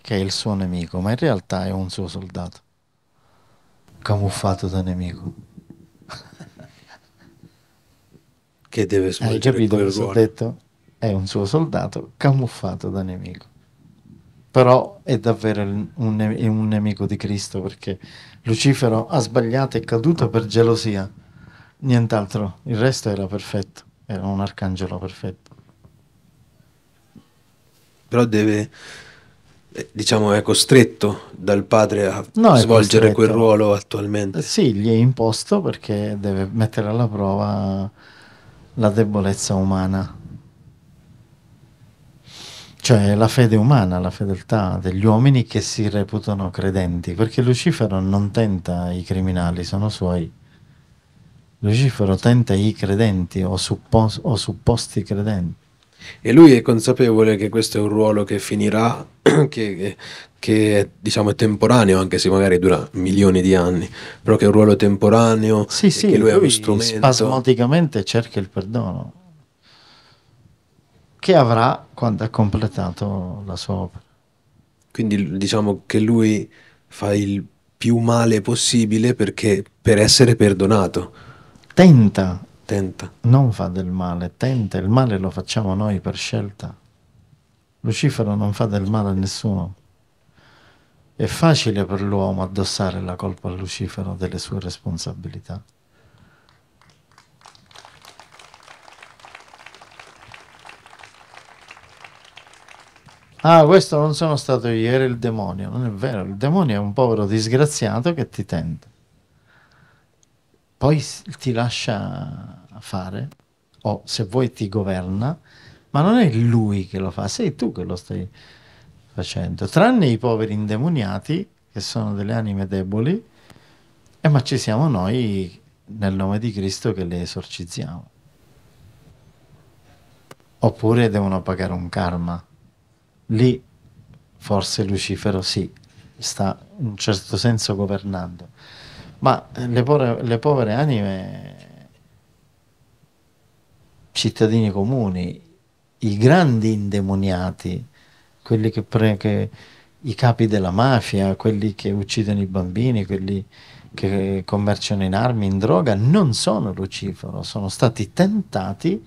che è il suo nemico, ma in realtà è un suo soldato, camuffato da nemico. che deve svolgere Hai capito cosa ruolo. ho detto? È un suo soldato camuffato da nemico. Però è davvero un, ne- è un nemico di Cristo perché Lucifero ha sbagliato e caduto per gelosia. Nient'altro, il resto era perfetto, era un arcangelo perfetto. Però deve, eh, diciamo è costretto dal padre a no, svolgere quel ruolo attualmente. Sì, gli è imposto perché deve mettere alla prova la debolezza umana, cioè la fede umana, la fedeltà degli uomini che si reputano credenti, perché Lucifero non tenta i criminali, sono suoi. Lucifero tenta i credenti o, suppos o supposti credenti. E lui è consapevole che questo è un ruolo che finirà, che, che, che è, diciamo, temporaneo, anche se magari dura milioni di anni, però che è un ruolo temporaneo, sì, sì, che lui, lui è uno strumento. Spasmodicamente cerca il perdono, che avrà quando ha completato la sua opera. Quindi diciamo che lui fa il più male possibile perché, per essere perdonato. Tenta tenta. Non fa del male, tenta, il male lo facciamo noi per scelta. Lucifero non fa del male a nessuno. È facile per l'uomo addossare la colpa a Lucifero delle sue responsabilità. Ah, questo non sono stato io, era il demonio. Non è vero, il demonio è un povero disgraziato che ti tenta poi ti lascia fare, o se vuoi ti governa, ma non è lui che lo fa, sei tu che lo stai facendo, tranne i poveri indemoniati, che sono delle anime deboli, eh, ma ci siamo noi nel nome di Cristo che le esorcizziamo. Oppure devono pagare un karma. Lì forse Lucifero sì, sta in un certo senso governando ma eh, le, povere, le povere anime, cittadini comuni, i grandi indemoniati, quelli che, pre, che, i capi della mafia, quelli che uccidono i bambini, quelli che commerciano in armi, in droga, non sono Lucifero, sono stati tentati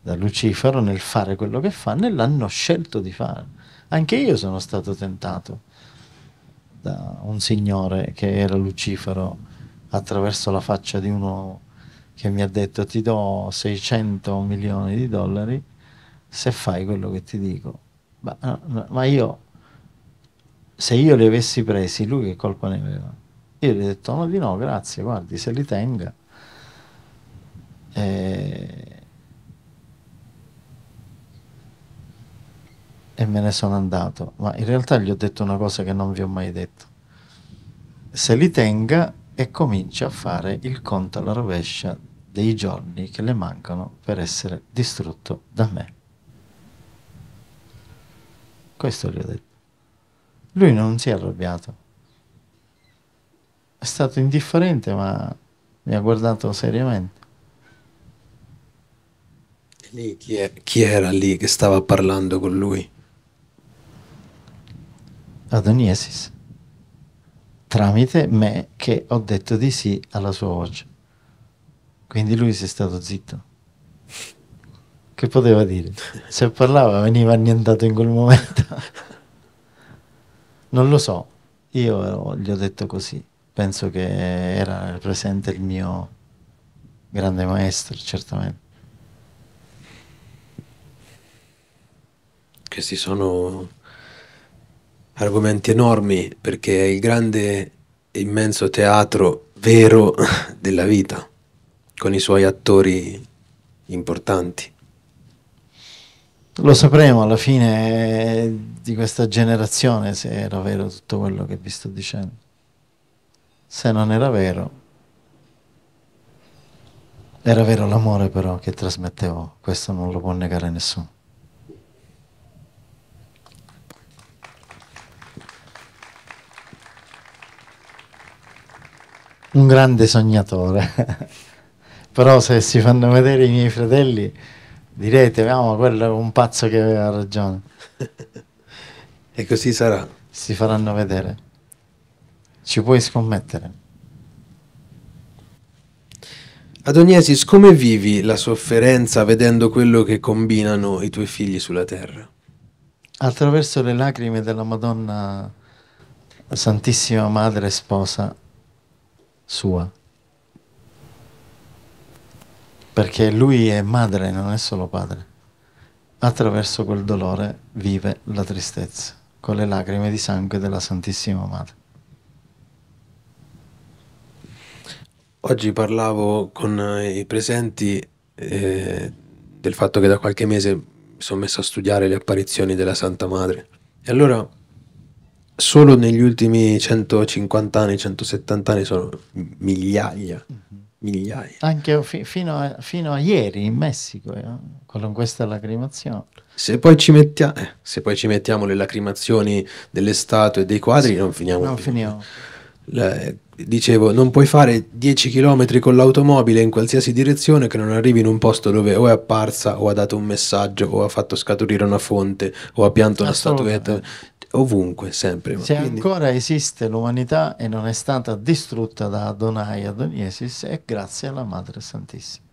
da Lucifero nel fare quello che fanno e l'hanno scelto di fare. Anche io sono stato tentato da un signore che era Lucifero attraverso la faccia di uno che mi ha detto ti do 600 milioni di dollari se fai quello che ti dico. Ma, ma io, se io li avessi presi, lui che colpa ne aveva? Io gli ho detto no di no, grazie, guardi, se li tenga. E e me ne sono andato, ma in realtà gli ho detto una cosa che non vi ho mai detto. Se li tenga e comincia a fare il conto alla rovescia dei giorni che le mancano per essere distrutto da me. Questo gli ho detto. Lui non si è arrabbiato. È stato indifferente, ma mi ha guardato seriamente. E lì chi, è, chi era lì che stava parlando con lui? ad Oniesis tramite me che ho detto di sì alla sua voce. Quindi lui si è stato zitto. Che poteva dire? Se parlava veniva annientato in quel momento. Non lo so, io gli ho detto così. Penso che era presente il mio grande maestro, certamente. Questi sono argomenti enormi perché è il grande e immenso teatro vero della vita, con i suoi attori importanti. Lo sapremo alla fine eh, di questa generazione se era vero tutto quello che vi sto dicendo. Se non era vero, era vero l'amore però che trasmettevo, questo non lo può negare nessuno. un grande sognatore. Però se si fanno vedere i miei fratelli direte, ah, ma quello è un pazzo che aveva ragione. e così sarà. Si faranno vedere. Ci puoi scommettere. Adoniesis, come vivi la sofferenza vedendo quello che combinano i tuoi figli sulla terra? Attraverso le lacrime della Madonna Santissima Madre e Sposa sua. Perché lui è madre, non è solo padre. Attraverso quel dolore vive la tristezza, con le lacrime di sangue della Santissima Madre. Oggi parlavo con eh, i presenti eh, del fatto che da qualche mese mi sono messo a studiare le apparizioni della Santa Madre. E allora solo negli ultimi 150 anni, 170 anni sono migliaia. Mhm. migliaia. Anche fi- fino, a, fino, a, ieri in Messico, eh, con questa lacrimazione. Se poi, mettia- eh, se poi, ci mettiamo le lacrimazioni delle statue e dei quadri, sì, non finiamo non più. Finiamo. La, dicevo, non puoi fare 10 km con l'automobile in qualsiasi direzione che non arrivi in un posto dove o è apparsa o ha dato un messaggio o ha fatto scaturire una fonte o ha pianto una statuetta ovunque, sempre. Se Quindi... ancora esiste l'umanità e non è stata distrutta da Adonai Adoniesis, è grazie alla Madre Santissima.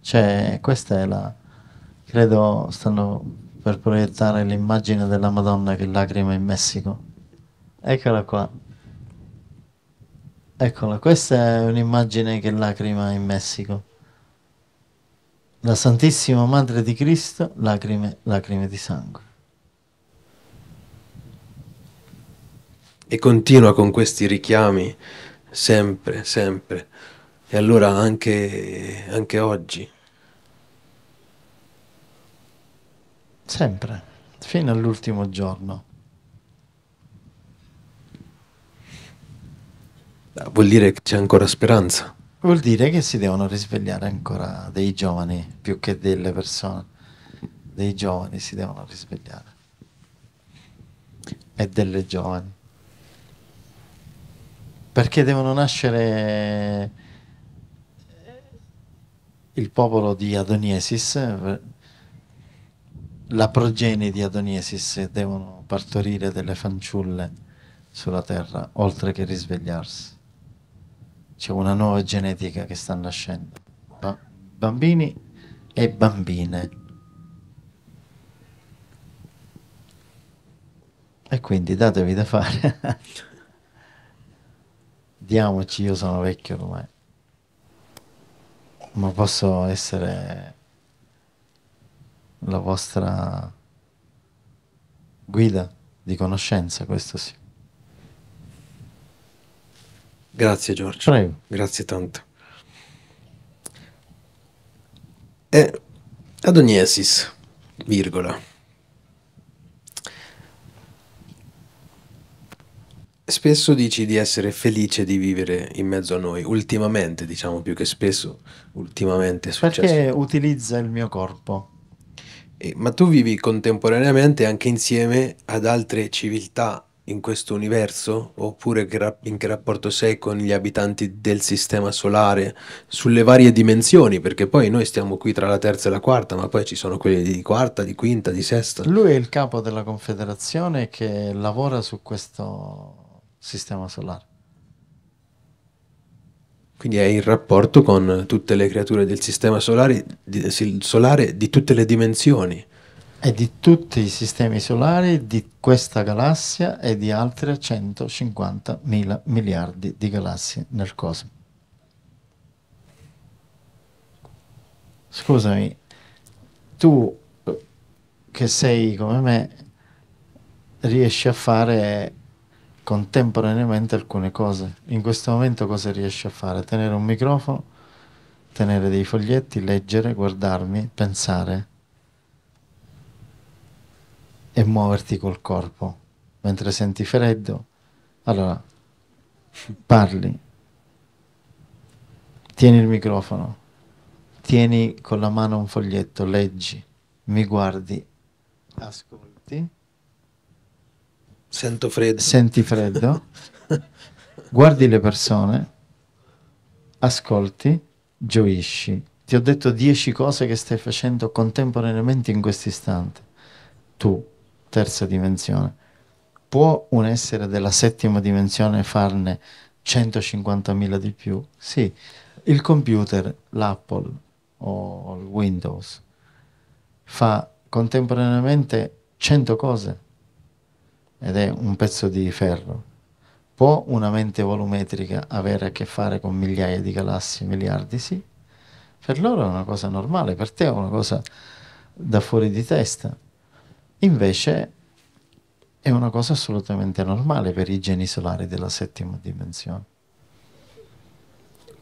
Cioè, questa è la... credo stanno per proiettare l'immagine della Madonna che lacrima in Messico. Eccola qua. Eccola, questa è un'immagine che lacrima in Messico. La Santissima Madre di Cristo, lacrime, lacrime di sangue. e continua con questi richiami sempre, sempre. E allora anche, anche oggi. Sempre, fino all'ultimo giorno. Ah, vuol dire che c'è ancora speranza. Vuol dire che si devono risvegliare ancora dei giovani, più che delle persone. Dei giovani si devono risvegliare. E delle giovani perché devono nascere eh, il popolo di Adoniesis, eh, la progenie di Adoniesis devono partorire delle fanciulle sulla terra, oltre che risvegliarsi. C'è una nuova genetica che sta nascendo. bambini e bambine. E quindi datevi da fare. ricordiamoci, io sono vecchio ormai, ma posso essere la vostra guida di conoscenza, questo sì. Grazie Giorgio, Prego. grazie tanto. E eh, ad ogni virgola. Spesso dici di essere felice di vivere in mezzo a noi, ultimamente diciamo più che spesso, ultimamente è successo. Perché utilizza il mio corpo. E, ma tu vivi contemporaneamente anche insieme ad altre civiltà in questo universo? Oppure che in che rapporto sei con gli abitanti del sistema solare sulle varie dimensioni? Perché poi noi stiamo qui tra la terza e la quarta, ma poi ci sono quelli di quarta, di quinta, di sesta. Lui è il capo della confederazione che lavora su questo sistema solare. Quindi è in rapporto con tutte le creature del sistema solare di, solare di tutte le dimensioni. E di tutti i sistemi solari di questa galassia e di altre 150 mila miliardi di galassie nel cosmo. Scusami, tu eh, che sei come me riesci a fare contemporaneamente alcune cose. In questo momento cosa riesci a fare? Tenere un microfono, tenere dei foglietti, leggere, guardarmi, pensare e muoverti col corpo. Mentre senti freddo, allora parli, tieni il microfono, tieni con la mano un foglietto, leggi, mi guardi, ascolti. Sento freddo. Senti freddo. guardi le persone, ascolti, gioisci. Ti ho detto dieci cose che stai facendo contemporaneamente in questo istante. Tu, terza dimensione. Può un essere della settima dimensione farne 150.000 di più? Sì. Il computer, l'Apple o il Windows fa contemporaneamente 100 cose ed è un pezzo di ferro. Può una mente volumetrica avere a che fare con migliaia di galassie, miliardi? Sì. Per loro è una cosa normale, per te è una cosa da fuori di testa. Invece è una cosa assolutamente normale per i geni solari della settima dimensione.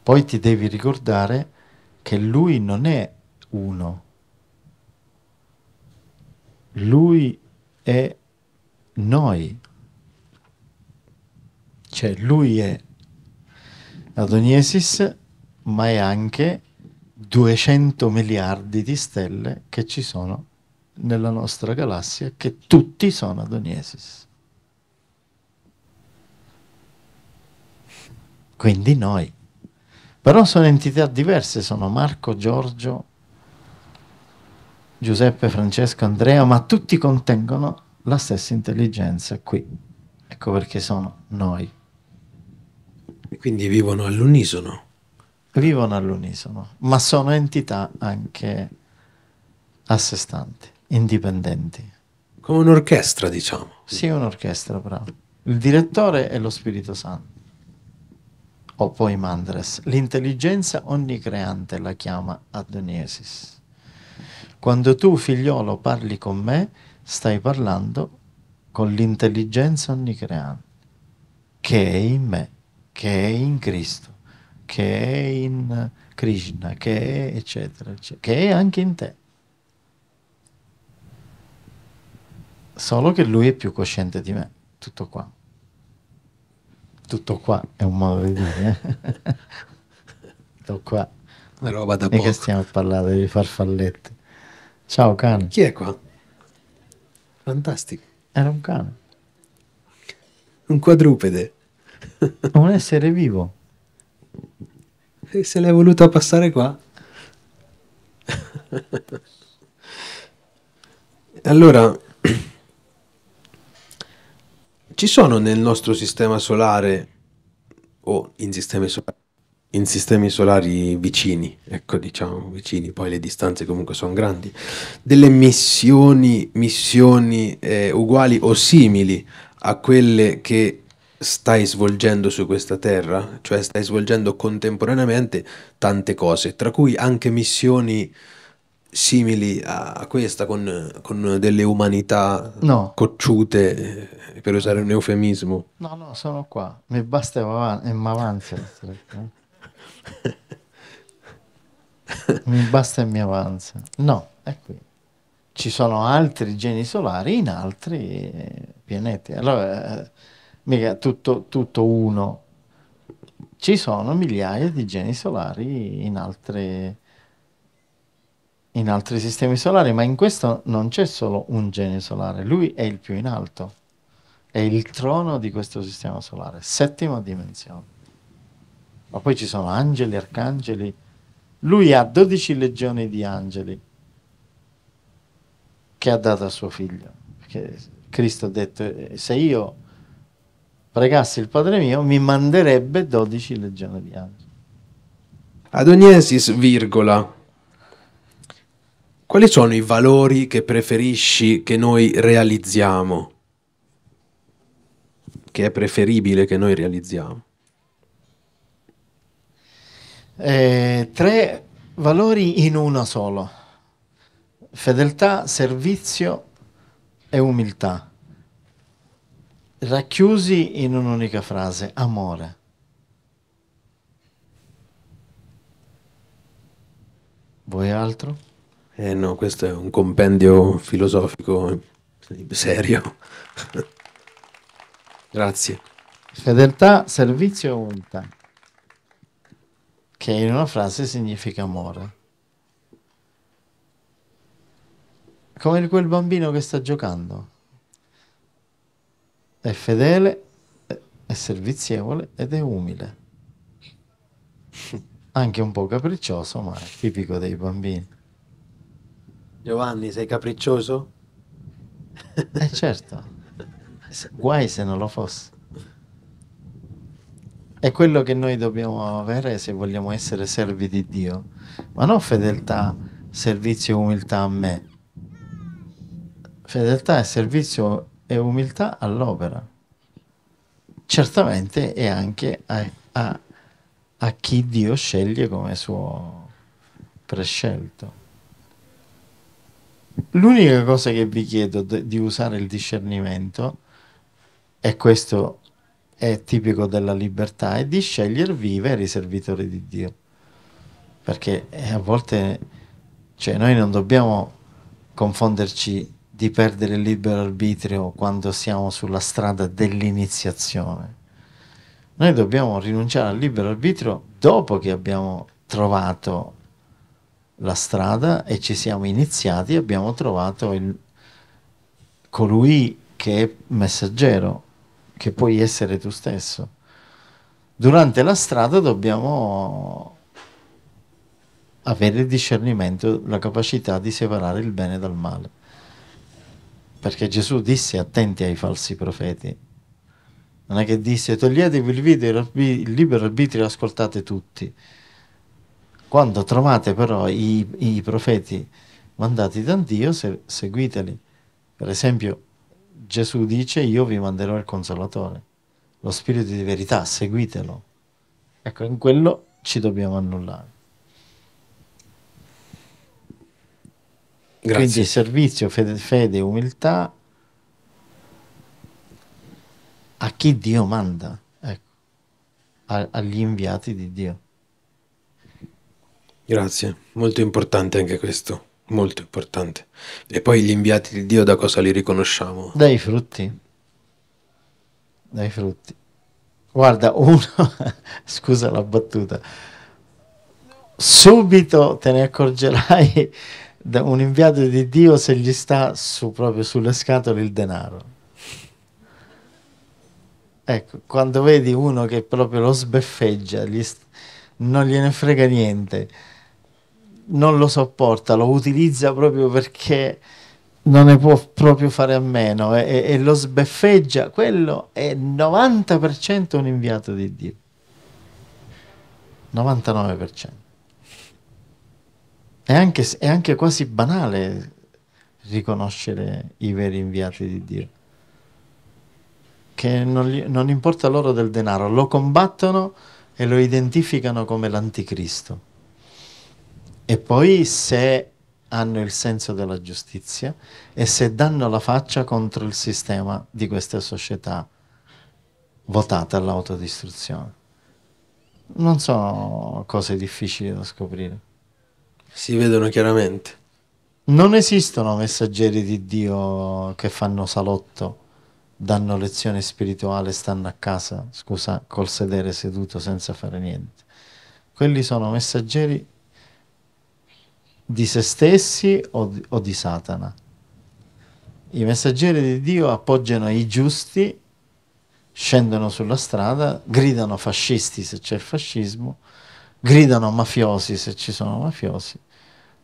Poi ti devi ricordare che lui non è uno, lui è noi. Cioè lui è Adoniesis, ma è anche 200 miliardi di stelle che ci sono nella nostra galassia, che tutti sono Adoniesis. Quindi noi. Però sono entità diverse, sono Marco, Giorgio, Giuseppe, Francesco, Andrea, ma tutti contengono la stessa intelligenza qui. Ecco perché sono noi. Quindi vivono all'unisono. Vivono all'unisono, ma sono entità anche a sé stanti, indipendenti. Come un'orchestra, diciamo. Sì, un'orchestra, bravo. Il direttore è lo Spirito Santo. O poi Mandres. L'intelligenza onnicreante la chiama Adoniesis. Quando tu, figliolo, parli con me, stai parlando con l'intelligenza onnicreante che è in me, che è in Cristo, che è in Krishna, che è eccetera, eccetera che è anche in te. Solo che lui è più cosciente di me, tutto qua. Tutto qua è un modo di dire. Eh. tutto qua. Una roba da e poco. che stiamo parlando di farfallette. Ciao cane. Chi è qua? Fantastico. Era un cane. Un quadrupede. un essere vivo. E se l'è voluto passare qua. allora, ci sono nel nostro sistema solare o in sistemi solari in sistemi solari vicini, ecco diciamo vicini, poi le distanze comunque sono grandi, delle missioni, missioni eh, uguali o simili a quelle che stai svolgendo su questa terra, cioè stai svolgendo contemporaneamente tante cose, tra cui anche missioni simili a questa, con, con delle umanità no. cocciute, eh, per usare un eufemismo. No, no, sono qua, mi basta e mi avanza. mi basta e mi avanza. No, è qui. Ci sono altri geni solari in altri eh, pianeti. Allora, eh, mica tutto, tutto uno. Ci sono migliaia di geni solari in altri, in altri sistemi solari, ma in questo non c'è solo un gene solare, lui è il più in alto, è il trono di questo sistema solare, settima dimensione ma poi ci sono angeli, arcangeli. Lui ha 12 legioni di angeli che ha dato a suo figlio. Perché Cristo ha detto, eh, se io pregassi il Padre mio, mi manderebbe 12 legioni di angeli. Adoniesis, virgola. Quali sono i valori che preferisci che noi realizziamo? Che è preferibile che noi realizziamo? Eh, tre valori in uno solo. Fedeltà, servizio e umiltà. Racchiusi in un'unica frase, amore. Vuoi altro? Eh no, questo è un compendio filosofico serio. Grazie. Fedeltà, servizio e umiltà che in una frase significa amore. Come quel bambino che sta giocando. È fedele, è servizievole ed è umile. Anche un po' capriccioso, ma è tipico dei bambini. Giovanni, sei capriccioso? Eh certo. Guai se non lo fosse. È quello che noi dobbiamo avere se vogliamo essere servi di Dio, ma non fedeltà, servizio e umiltà a me. Fedeltà e servizio e umiltà all'opera. Certamente e anche a, a, a chi Dio sceglie come suo prescelto. L'unica cosa che vi chiedo di usare il discernimento, è questo è tipico della libertà è di scegliere vivere i servitori di Dio. Perché eh, a volte cioè, noi non dobbiamo confonderci di perdere il libero arbitrio quando siamo sulla strada dell'iniziazione. Noi dobbiamo rinunciare al libero arbitrio dopo che abbiamo trovato la strada e ci siamo iniziati e abbiamo trovato il, colui che è messaggero che puoi essere tu stesso. Durante la strada dobbiamo avere il discernimento, la capacità di separare il bene dal male. Perché Gesù disse attenti ai falsi profeti. Non è che disse toglietevi il, video, il libero arbitrio ascoltate tutti. Quando trovate però i, i profeti mandati da Dio, se, seguiteli. Per esempio, Gesù dice io vi manderò il consolatore, lo spirito di verità, seguitelo. Ecco, in quello ci dobbiamo annullare. Grazie. Quindi servizio, fede, fede, umiltà a chi Dio manda, ecco, a, agli inviati di Dio. Grazie, molto importante anche questo. Molto importante. E poi gli inviati di Dio da cosa li riconosciamo? Dai frutti. Dai frutti. Guarda, uno, scusa la battuta, subito te ne accorgerai da un inviato di Dio se gli sta su, proprio sulle scatole il denaro. Ecco, quando vedi uno che proprio lo sbeffeggia, gli non gliene frega niente non lo sopporta, lo utilizza proprio perché non ne può proprio fare a meno e, e lo sbeffeggia, quello è 90% un inviato di Dio. 99%. È anche, è anche quasi banale riconoscere i veri inviati di Dio, che non, gli, non importa loro del denaro, lo combattono e lo identificano come l'anticristo e poi se hanno il senso della giustizia e se danno la faccia contro il sistema di questa società votata all'autodistruzione. Non sono cose difficili da scoprire. Si vedono chiaramente. Non esistono messaggeri di Dio che fanno salotto, danno lezione spirituale, stanno a casa, scusa, col sedere seduto senza fare niente. Quelli sono messaggeri di se stessi o di, o di Satana. I messaggeri di Dio appoggiano i giusti, scendono sulla strada, gridano fascisti se c'è il fascismo, gridano mafiosi se ci sono mafiosi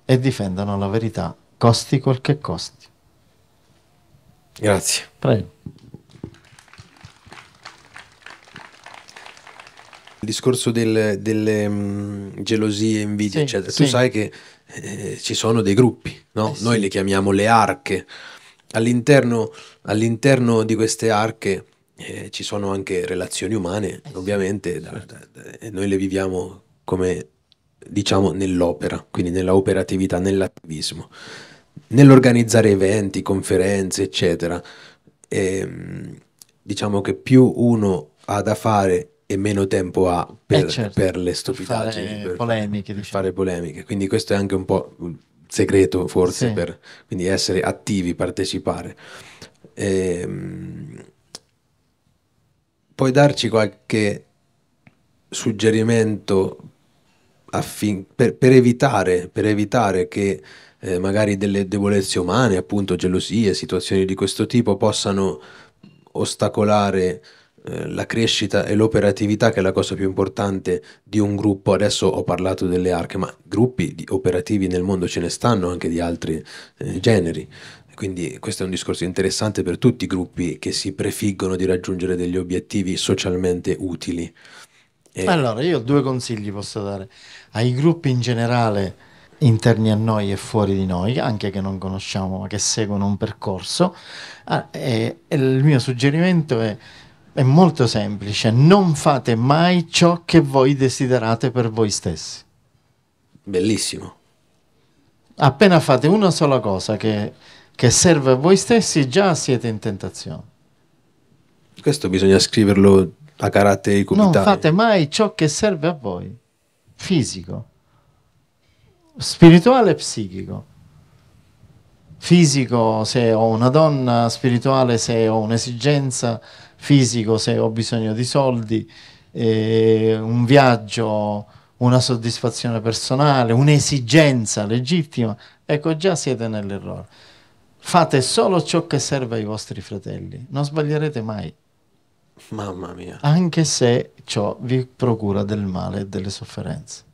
e difendono la verità, costi quel che costi. Grazie. Prego. Il discorso del, delle mh, mm, gelosie, invidie, sì, eccetera. Sì. Tu sai che eh, ci sono dei gruppi, no? eh sì. noi li chiamiamo le arche. All'interno, all'interno di queste arche eh, ci sono anche relazioni umane, eh ovviamente, da, da, da, noi le viviamo come diciamo nell'opera, quindi nella operatività, nell'attivismo, nell'organizzare eventi, conferenze, eccetera. E, ehm, diciamo che più uno ha da fare e meno tempo ha per, eh certo, per le stupidaggini, fare, per polemiche, per diciamo. fare polemiche. Quindi questo è anche un po' un segreto forse, sì. per, quindi essere attivi, partecipare. E, ehm, puoi darci qualche suggerimento affin- per, per, evitare, per evitare che eh, magari delle debolezze umane, appunto gelosie, situazioni di questo tipo possano ostacolare eh, la crescita e l'operatività che è la cosa più importante di un gruppo. Adesso ho parlato delle arche, ma gruppi operativi nel mondo ce ne stanno anche di altri eh, generi. Quindi questo è un discorso interessante per tutti i gruppi che si prefiggono di raggiungere degli obiettivi socialmente utili. E... Allora, io due consigli posso dare ai gruppi in generale interni a noi e fuori di noi, anche che non conosciamo, ma che seguono un percorso. Ah, e, e il mio suggerimento è è molto semplice, non fate mai ciò che voi desiderate per voi stessi. Bellissimo. Appena fate una sola cosa che, che serve a voi stessi, già siete in tentazione. Questo bisogna scriverlo a carattere cubitale. Non fate mai ciò che serve a voi, fisico, spirituale e psichico. Fisico se ho una donna, spirituale se ho un'esigenza, fisico se ho bisogno di soldi, eh, un viaggio, una soddisfazione personale, un'esigenza legittima, ecco già siete nell'errore. Fate solo ciò che serve ai vostri fratelli, non sbaglierete mai. Mamma mia. Anche se ciò vi procura del male e delle sofferenze.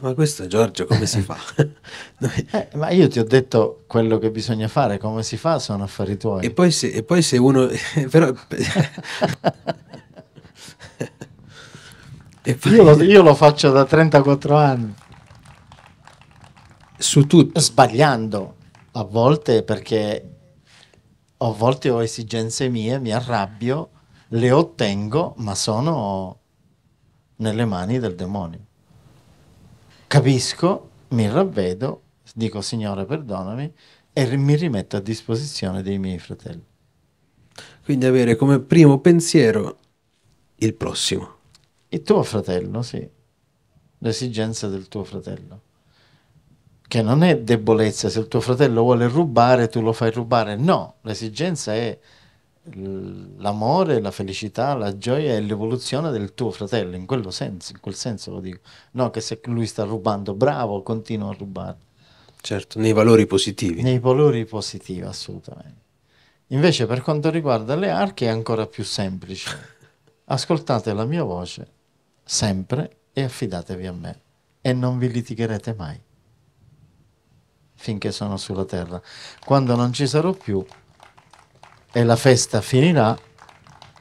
ma questo Giorgio come si fa? Noi... eh, ma io ti ho detto quello che bisogna fare, come si fa sono affari tuoi. E poi se, e poi se uno... però... poi... io, lo, io lo faccio da 34 anni. Su tutto. Sbagliando a volte perché a volte ho esigenze mie, mi arrabbio, le ottengo, ma sono nelle mani del demonio capisco, mi ravvedo, dico Signore perdonami e mi rimetto a disposizione dei miei fratelli. Quindi avere come primo pensiero il prossimo. Il tuo fratello, sì. L'esigenza del tuo fratello. Che non è debolezza, se il tuo fratello vuole rubare tu lo fai rubare. No, l'esigenza è l'amore, la felicità, la gioia e l'evoluzione del tuo fratello, in quello senso, in quel senso lo dico. No, che se lui sta rubando, bravo, continua a rubare. Certo, nei valori positivi. Nei valori positivi, assolutamente. Invece per quanto riguarda le arche è ancora più semplice. Ascoltate la mia voce sempre e affidatevi a me e non vi litigherete mai finché sono sulla terra. Quando non ci sarò più, e la festa finirà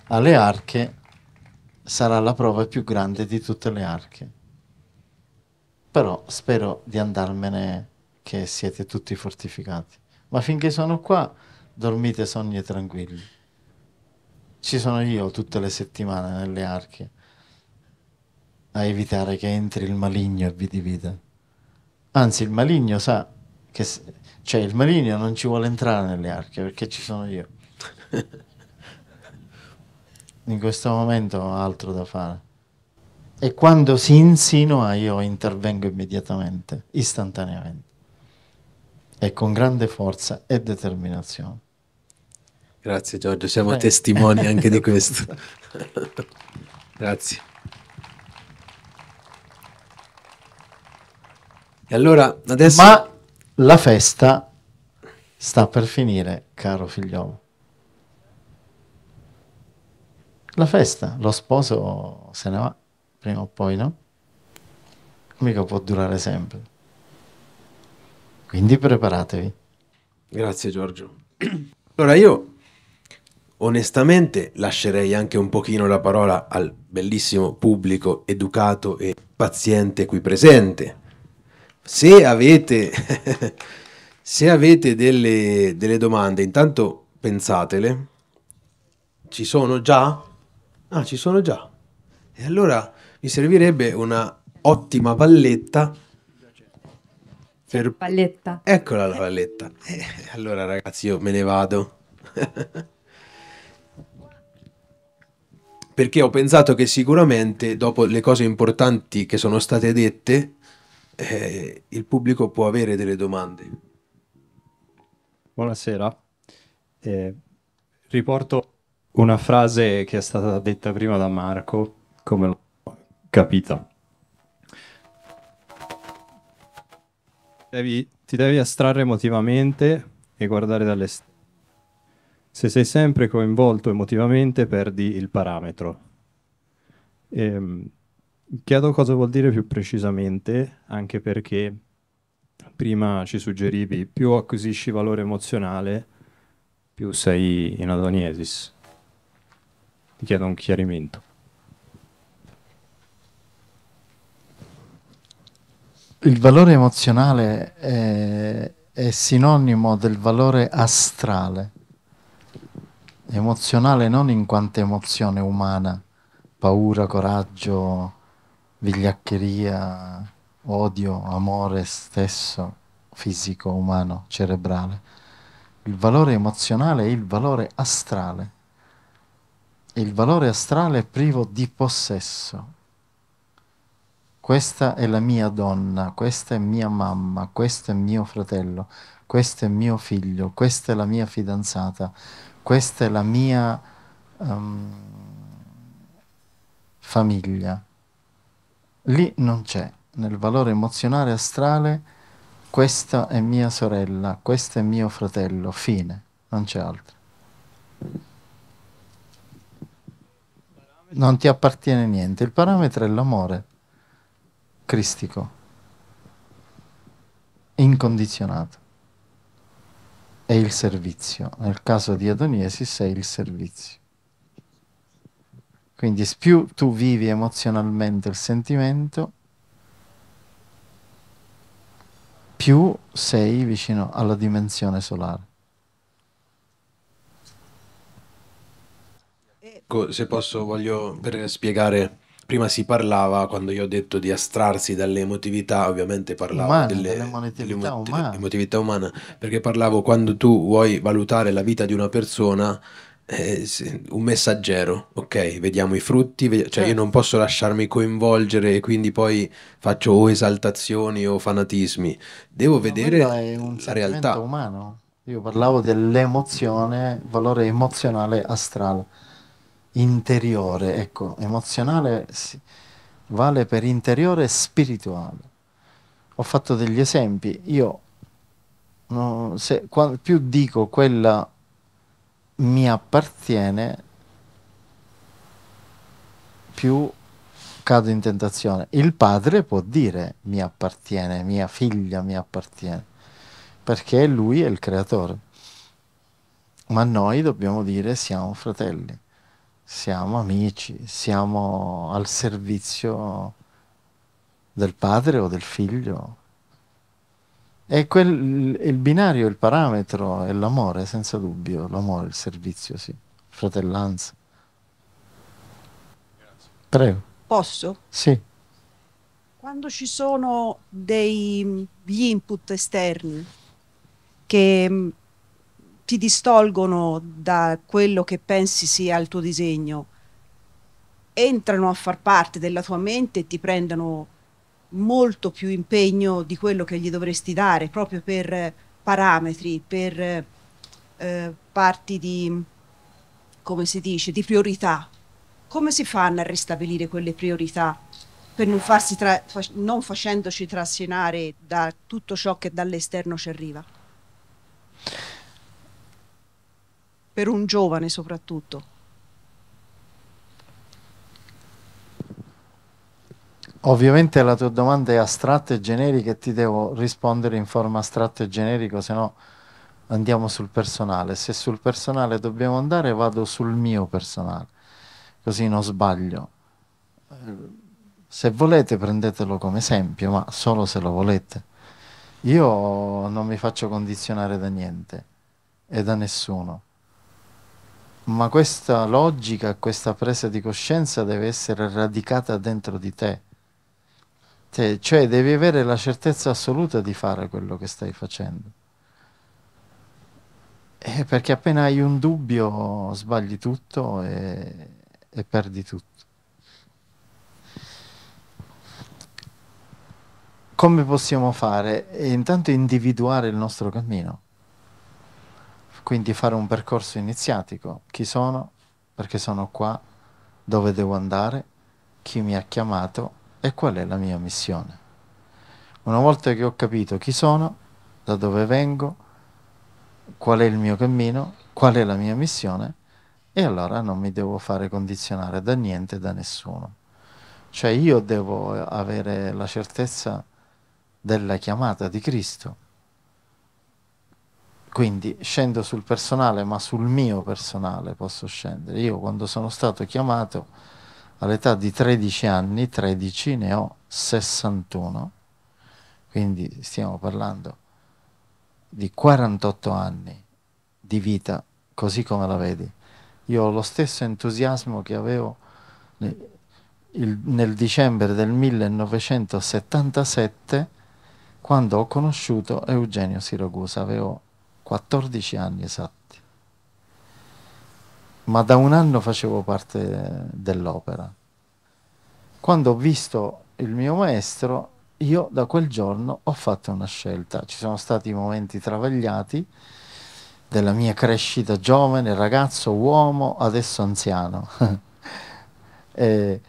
alle arche, sarà la prova più grande di tutte le arche. Però spero di andarmene che siete tutti fortificati. Ma finché sono qua, dormite sogni tranquilli. Ci sono io tutte le settimane nelle arche a evitare che entri il maligno e vi divida. Anzi, il maligno sa che... Cioè, il maligno non ci vuole entrare nelle arche perché ci sono io. In questo momento ho altro da fare. E quando si insinua io intervengo immediatamente, istantaneamente, e con grande forza e determinazione. Grazie Giorgio, siamo Beh. testimoni anche di questo. Grazie. E allora adesso... Ma la festa sta per finire, caro figliolo. la festa, lo sposo se ne va, prima o poi no? Mica può durare sempre. Quindi preparatevi. Grazie Giorgio. Allora io onestamente lascerei anche un pochino la parola al bellissimo pubblico educato e paziente qui presente. Se avete, se avete delle, delle domande, intanto pensatele. Ci sono già Ah, ci sono già. E allora mi servirebbe una ottima palletta. Per... Palletta. Eccola la palletta. Eh, allora ragazzi io me ne vado. Perché ho pensato che sicuramente dopo le cose importanti che sono state dette, eh, il pubblico può avere delle domande. Buonasera. Eh, riporto una frase che è stata detta prima da Marco, come l'ho capita. Devi, ti devi astrarre emotivamente e guardare dall'esterno. Se sei sempre coinvolto emotivamente perdi il parametro. Ehm, chiedo cosa vuol dire più precisamente, anche perché prima ci suggerivi più acquisisci valore emozionale, più sei in adoniesis ti chiedo un chiarimento. Il valore emozionale è, è sinonimo del valore astrale, emozionale non in quanto emozione umana, paura, coraggio, vigliaccheria, odio, amore stesso, fisico, umano, cerebrale. Il valore emozionale è il valore astrale, il valore astrale è privo di possesso. Questa è la mia donna, questa è mia mamma, questo è mio fratello, questo è mio figlio, questa è la mia fidanzata, questa è la mia um, famiglia. Lì non c'è, nel valore emozionale astrale, questa è mia sorella, questo è mio fratello, fine, non c'è altro. non ti appartiene niente. Il parametro è l'amore cristico, incondizionato. È il servizio. Nel caso di Adoniesis è il servizio. Quindi più tu vivi emozionalmente il sentimento, più sei vicino alla dimensione solare. Ecco, se posso, voglio per spiegare. Prima si parlava, quando io ho detto di astrarsi dalle emotività, ovviamente parlavo umana, delle, delle emot- umana. emotività umana, perché parlavo quando tu vuoi valutare la vita di una persona, eh, un messaggero, ok, vediamo i frutti, vediamo, cioè io certo. non posso lasciarmi coinvolgere e quindi poi faccio o esaltazioni o fanatismi, devo vedere un la realtà umano. Io parlavo dell'emozione, valore emozionale astrale interiore, ecco, emozionale vale per interiore e spirituale. Ho fatto degli esempi, io no, se, qual, più dico quella mi appartiene, più cado in tentazione. Il padre può dire mi appartiene, mia figlia mi appartiene, perché lui è il creatore. Ma noi dobbiamo dire siamo fratelli siamo amici, siamo al servizio del padre o del figlio. E quel, il binario, il parametro è l'amore, senza dubbio, l'amore, il servizio, sì, fratellanza. Grazie. Prego. Posso? Sì. Quando ci sono degli input esterni che ti distolgono da quello che pensi sia il tuo disegno, entrano a far parte della tua mente e ti prendono molto più impegno di quello che gli dovresti dare, proprio per eh, parametri, per eh, parti di, come si dice, di priorità. Come si fanno a ristabilire quelle priorità per non, farsi tra- non facendoci trascinare da tutto ciò che dall'esterno ci arriva? per un giovane soprattutto? Ovviamente la tua domanda è astratta e generica e ti devo rispondere in forma astratta e generica, se no andiamo sul personale. Se sul personale dobbiamo andare, vado sul mio personale, così non sbaglio. Se volete prendetelo come esempio, ma solo se lo volete. Io non mi faccio condizionare da niente e da nessuno ma questa logica, questa presa di coscienza deve essere radicata dentro di te. te. Cioè devi avere la certezza assoluta di fare quello che stai facendo. Eh, perché appena hai un dubbio sbagli tutto e, e perdi tutto. Come possiamo fare? E intanto individuare il nostro cammino quindi fare un percorso iniziatico. Chi sono? Perché sono qua, dove devo andare, chi mi ha chiamato e qual è la mia missione. Una volta che ho capito chi sono, da dove vengo, qual è il mio cammino, qual è la mia missione, e allora non mi devo fare condizionare da niente, da nessuno. Cioè io devo avere la certezza della chiamata di Cristo quindi scendo sul personale, ma sul mio personale posso scendere. Io quando sono stato chiamato all'età di 13 anni, 13 ne ho 61, quindi stiamo parlando di 48 anni di vita, così come la vedi. Io ho lo stesso entusiasmo che avevo nel, il, nel dicembre del 1977 quando ho conosciuto Eugenio Siracusa, avevo 14 anni esatti, ma da un anno facevo parte dell'opera. Quando ho visto il mio maestro, io da quel giorno ho fatto una scelta. Ci sono stati momenti travagliati della mia crescita giovane, ragazzo, uomo, adesso anziano. eh,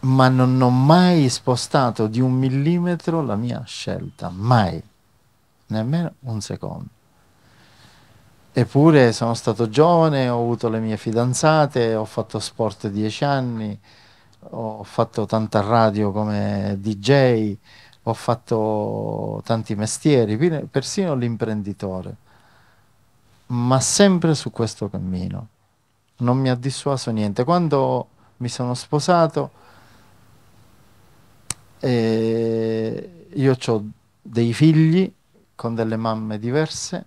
ma non ho mai spostato di un millimetro la mia scelta, mai, nemmeno un secondo. Eppure sono stato giovane, ho avuto le mie fidanzate, ho fatto sport dieci anni, ho fatto tanta radio come DJ, ho fatto tanti mestieri, persino l'imprenditore, ma sempre su questo cammino. Non mi ha dissuaso niente. Quando mi sono sposato, eh, io ho dei figli con delle mamme diverse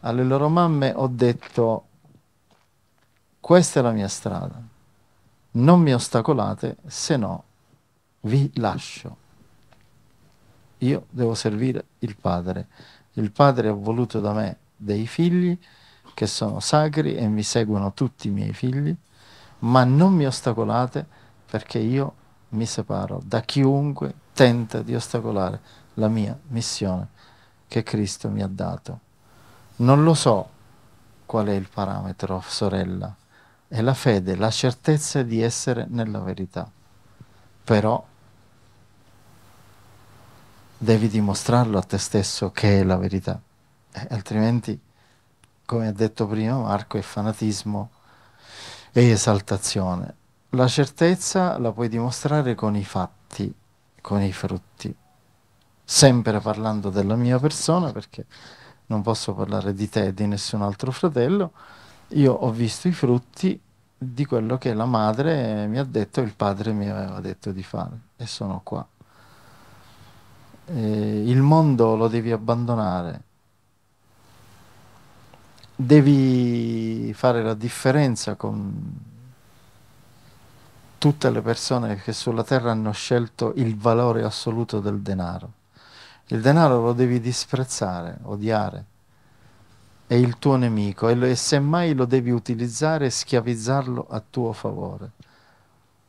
alle loro mamme ho detto questa è la mia strada, non mi ostacolate, se no vi lascio. Io devo servire il Padre. Il Padre ha voluto da me dei figli che sono sacri e mi seguono tutti i miei figli, ma non mi ostacolate perché io mi separo da chiunque tenta di ostacolare la mia missione che Cristo mi ha dato. Non lo so qual è il parametro, sorella. È la fede, la certezza di essere nella verità. Però devi dimostrarlo a te stesso che è la verità. Eh, altrimenti, come ha detto prima Marco, è fanatismo e esaltazione. La certezza la puoi dimostrare con i fatti, con i frutti. Sempre parlando della mia persona, perché non posso parlare di te e di nessun altro fratello, io ho visto i frutti di quello che la madre mi ha detto e il padre mi aveva detto di fare e sono qua. Eh, il mondo lo devi abbandonare, devi fare la differenza con tutte le persone che sulla terra hanno scelto il valore assoluto del denaro il denaro lo devi disprezzare, odiare. È il tuo nemico e, lo, e semmai lo devi utilizzare e schiavizzarlo a tuo favore,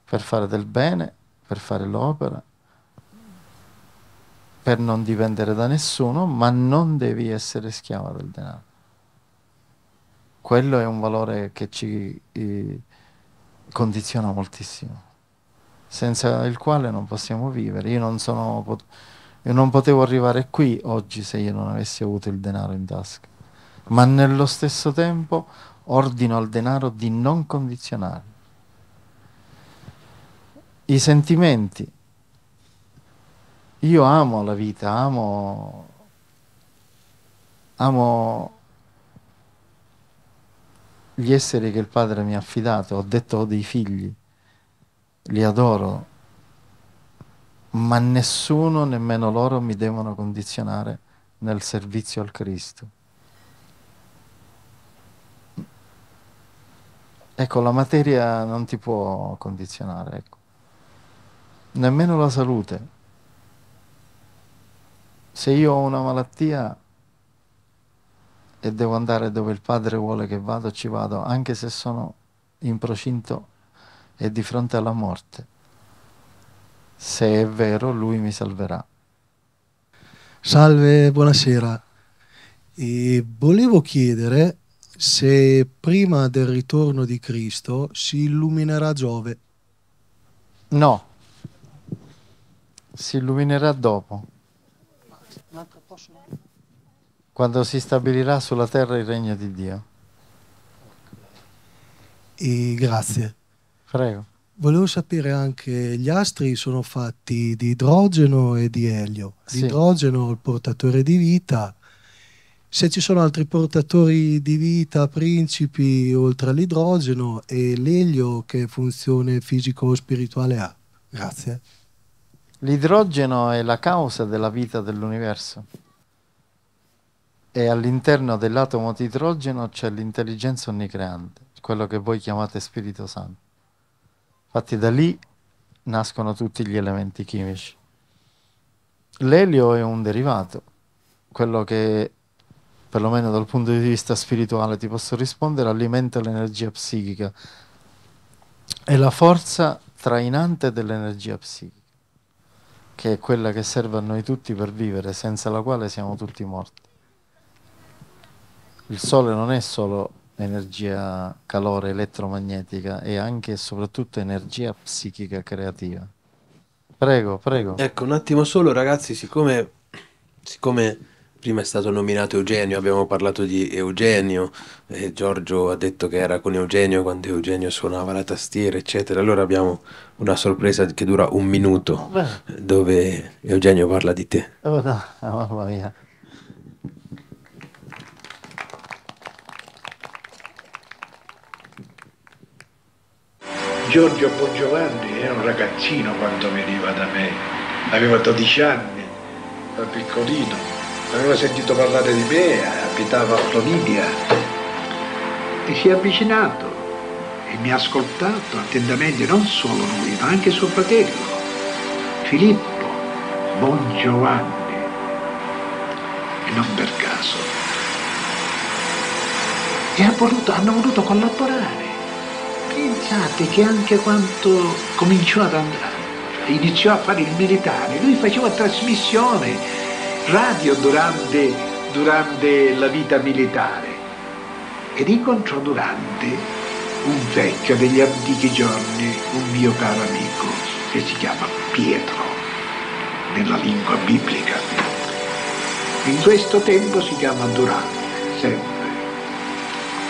per fare del bene, per fare l'opera, per non dipendere da nessuno, ma non devi essere schiava del denaro. Quello è un valore che ci eh, condiziona moltissimo, senza il quale non possiamo vivere. Io non sono... Pot- io non potevo arrivare qui oggi se io non avessi avuto il denaro in tasca. Ma nello stesso tempo ordino al denaro di non condizionare. I sentimenti. Io amo la vita, amo, amo gli esseri che il Padre mi ha affidato, ho detto ho dei figli, li adoro, ma nessuno, nemmeno loro, mi devono condizionare nel servizio al Cristo. Ecco, la materia non ti può condizionare, ecco. nemmeno la salute. Se io ho una malattia e devo andare dove il Padre vuole che vado, ci vado, anche se sono in procinto e di fronte alla morte. Se è vero, lui mi salverà. Salve, buonasera. E volevo chiedere se prima del ritorno di Cristo si illuminerà Giove. No, si illuminerà dopo, quando si stabilirà sulla terra il regno di Dio. E grazie. Prego. Volevo sapere anche, gli astri sono fatti di idrogeno e di elio. Sì. L'idrogeno è il portatore di vita. Se ci sono altri portatori di vita, principi, oltre all'idrogeno e l'elio, che funzione fisico-spirituale ha? Grazie. L'idrogeno è la causa della vita dell'universo. E all'interno dell'atomo di idrogeno c'è l'intelligenza onnicreante, quello che voi chiamate Spirito Santo. Infatti da lì nascono tutti gli elementi chimici. L'elio è un derivato, quello che perlomeno dal punto di vista spirituale ti posso rispondere, alimenta l'energia psichica, è la forza trainante dell'energia psichica, che è quella che serve a noi tutti per vivere, senza la quale siamo tutti morti. Il Sole non è solo energia calore elettromagnetica e anche e soprattutto energia psichica creativa. Prego, prego. Ecco, un attimo solo ragazzi, siccome, siccome prima è stato nominato Eugenio, abbiamo parlato di Eugenio, e Giorgio ha detto che era con Eugenio quando Eugenio suonava la tastiera, eccetera. Allora abbiamo una sorpresa che dura un minuto, Beh. dove Eugenio parla di te. Oh no, mamma mia. Giorgio Bongiovanni era un ragazzino quando veniva da me, aveva 12 anni, era piccolino, aveva sentito parlare di me, abitava a Floridia e si è avvicinato e mi ha ascoltato attentamente non solo lui, ma anche suo fratello, Filippo Bongiovanni, e non per caso. E ha voluto, hanno voluto collaborare Pensate che anche quando cominciò ad andare, iniziò a fare il militare, lui faceva trasmissione radio durante, durante la vita militare ed incontrò durante un vecchio degli antichi giorni, un mio caro amico, che si chiama Pietro, nella lingua biblica. In questo tempo si chiama Durante, sempre,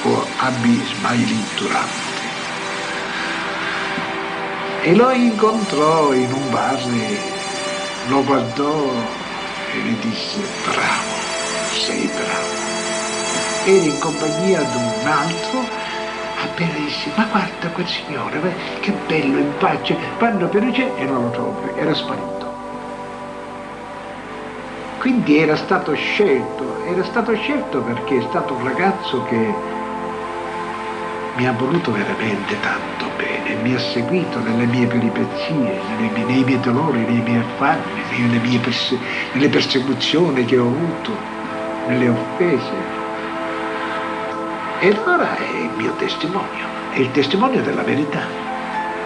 o Abi Ismaili Durante e lo incontrò in un bar e lo guardò e gli disse bravo, sei bravo. Era in compagnia di un altro appena disse ma guarda quel signore, che bello in pace, quando piace e non lo trovo era sparito. Quindi era stato scelto, era stato scelto perché è stato un ragazzo che mi ha voluto veramente tanto mi ha seguito nelle mie peripezie, mie, nei miei dolori, nei miei affanni, nelle, mie perse, nelle persecuzioni che ho avuto, nelle offese. E allora è il mio testimonio, è il testimonio della verità,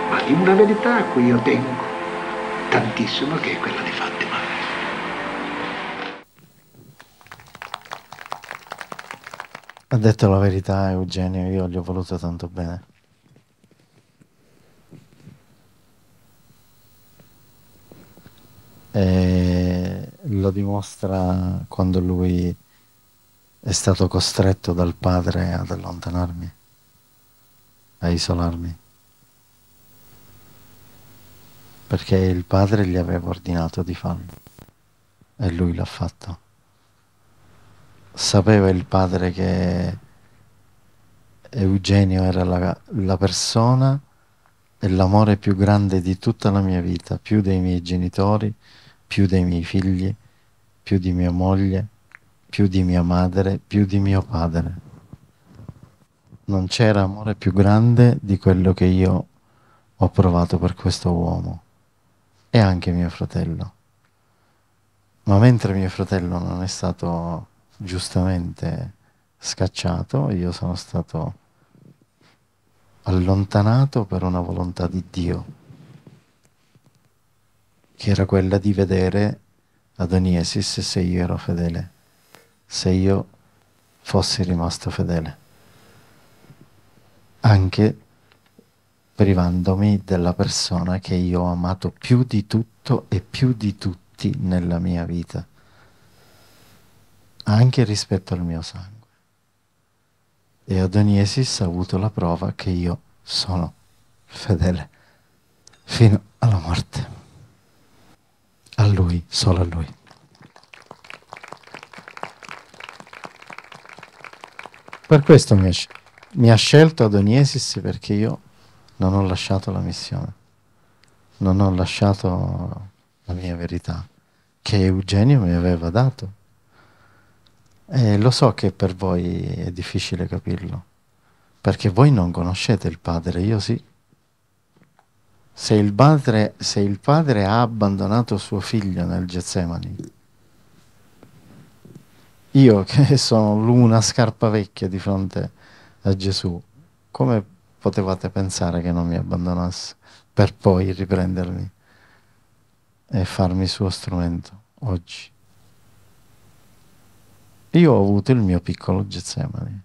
ma di una verità a cui io tengo tantissimo, che è quella di Fatima. Ha detto la verità Eugenio, io gli ho voluto tanto bene. E eh, lo dimostra quando lui è stato costretto dal padre ad allontanarmi, a isolarmi. Perché il padre gli aveva ordinato di farlo e lui l'ha fatto. Sapeva il padre che Eugenio era la, la persona e l'amore più grande di tutta la mia vita, più dei miei genitori, più dei miei figli, più di mia moglie, più di mia madre, più di mio padre. Non c'era amore più grande di quello che io ho provato per questo uomo e anche mio fratello. Ma mentre mio fratello non è stato giustamente scacciato, io sono stato allontanato per una volontà di Dio che era quella di vedere Adoniesis se io ero fedele, se io fossi rimasto fedele, anche privandomi della persona che io ho amato più di tutto e più di tutti nella mia vita, anche rispetto al mio sangue. E Adoniesis ha avuto la prova che io sono fedele fino alla morte a Lui, solo a Lui. Per questo mi, mi ha scelto Adoniesis perché io non ho lasciato la missione, non ho lasciato la mia verità che Eugenio mi aveva dato. E lo so che per voi è difficile capirlo, perché voi non conoscete il Padre, io sì se il, padre, se il padre ha abbandonato suo figlio nel Getsemani, io che sono l'una scarpa vecchia di fronte a Gesù, come potevate pensare che non mi abbandonasse per poi riprendermi e farmi suo strumento oggi? Io ho avuto il mio piccolo Getsemani,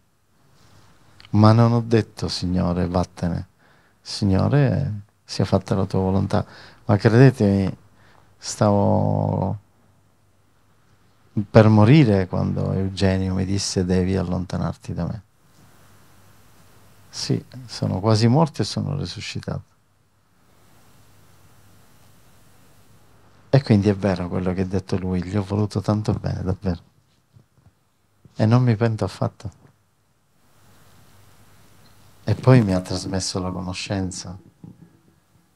ma non ho detto Signore vattene, Signore sia fatta la tua volontà. Ma credetemi, stavo per morire quando Eugenio mi disse devi allontanarti da me. Sì, sono quasi morto e sono risuscitato. E quindi è vero quello che ha detto lui, gli ho voluto tanto bene, davvero. E non mi pento affatto. E poi mi ha trasmesso la conoscenza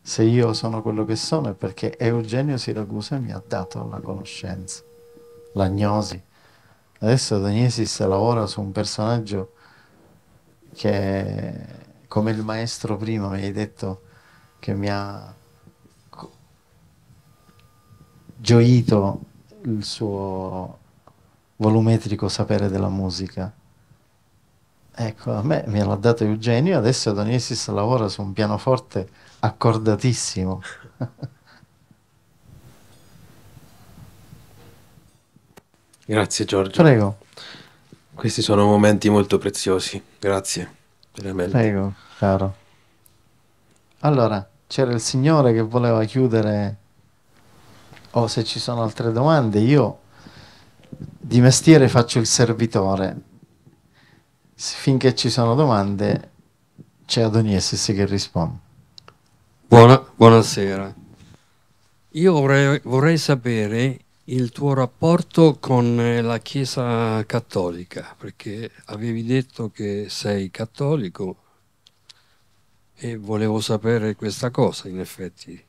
se io sono quello che sono è perché Eugenio Siracusa mi ha dato la conoscenza, l'agnosi. Adesso ad lavora su un personaggio che, come il maestro prima mi hai detto, che mi ha gioito il suo volumetrico sapere della musica. Ecco, a me me l'ha dato Eugenio, adesso Adoniesis lavora su un pianoforte Accordatissimo. Grazie Giorgio. Prego. Questi sono momenti molto preziosi. Grazie, veramente. Prego, caro. Allora, c'era il signore che voleva chiudere o oh, se ci sono altre domande, io di mestiere faccio il servitore. Finché ci sono domande, c'è Adoniesis che risponde. Buona, buonasera. Io vorrei, vorrei, sapere il tuo rapporto con eh, la Chiesa cattolica, perché avevi detto che sei cattolico e volevo sapere questa cosa, in effetti.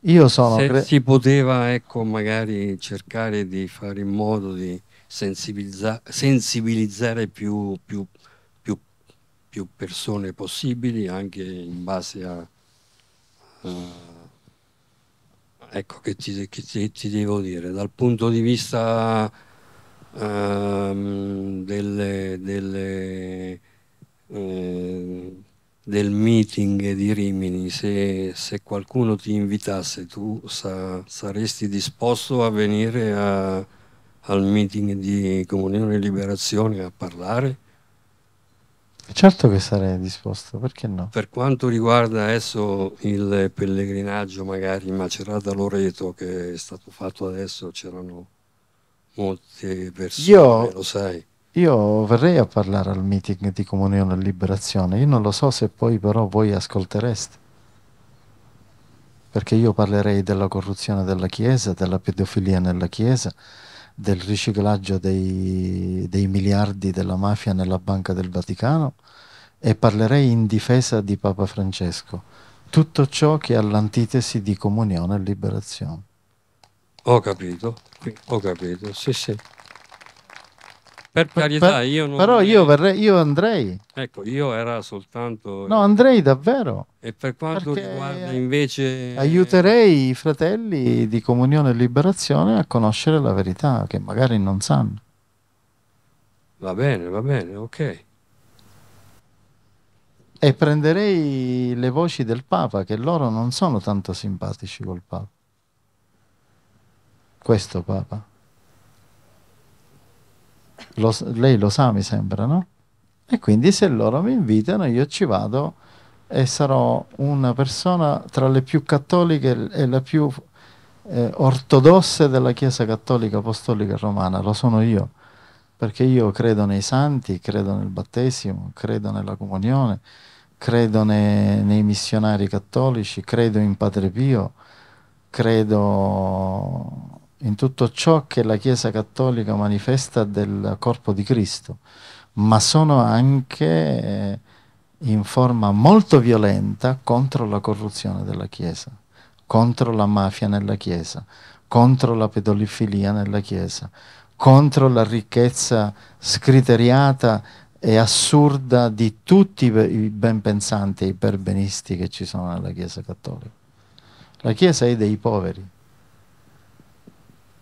Io sono... Se si poteva, ecco, magari cercare di fare in modo di sensibilizzare, sensibilizzare più, più, più persone possibili, anche in base a... Uh, ecco che ti, che ti, ti devo dire, dal punto di vista um, delle, delle, eh, del meeting di Rimini, se, se qualcuno ti invitasse tu sa, saresti disposto a venire a, al meeting di Comunione e Liberazione a parlare? Certo che sarei disposto, perché no? Per quanto riguarda adesso il pellegrinaggio magari in Macerata Loreto che è stato fatto adesso, c'erano molte persone, io, lo sai. Io verrei a parlare al meeting di Comunione e Liberazione, io non lo so se poi però voi ascoltereste, perché io parlerei della corruzione della Chiesa, della pedofilia nella Chiesa, del riciclaggio dei, dei miliardi della mafia nella Banca del Vaticano e parlerei in difesa di Papa Francesco. Tutto ciò che è all'antitesi di comunione e liberazione. Ho capito, ho capito, sì sì per carità, per, io non. Però io, verrei, io, andrei. Ecco, io era soltanto. No, andrei davvero. E per quanto Perché riguarda invece. Aiuterei i fratelli di comunione e liberazione a conoscere la verità, che magari non sanno. Va bene, va bene, ok. E prenderei le voci del Papa, che loro non sono tanto simpatici col Papa. Questo Papa. Lo, lei lo sa, mi sembra, no? E quindi se loro mi invitano io ci vado e sarò una persona tra le più cattoliche e le più eh, ortodosse della Chiesa Cattolica Apostolica Romana, lo sono io, perché io credo nei santi, credo nel battesimo, credo nella comunione, credo ne, nei missionari cattolici, credo in Padre Pio, credo in tutto ciò che la Chiesa Cattolica manifesta del corpo di Cristo, ma sono anche eh, in forma molto violenta contro la corruzione della Chiesa, contro la mafia nella Chiesa, contro la pedofilia nella Chiesa, contro la ricchezza scriteriata e assurda di tutti i ben pensanti e i perbenisti che ci sono nella Chiesa Cattolica. La Chiesa è dei poveri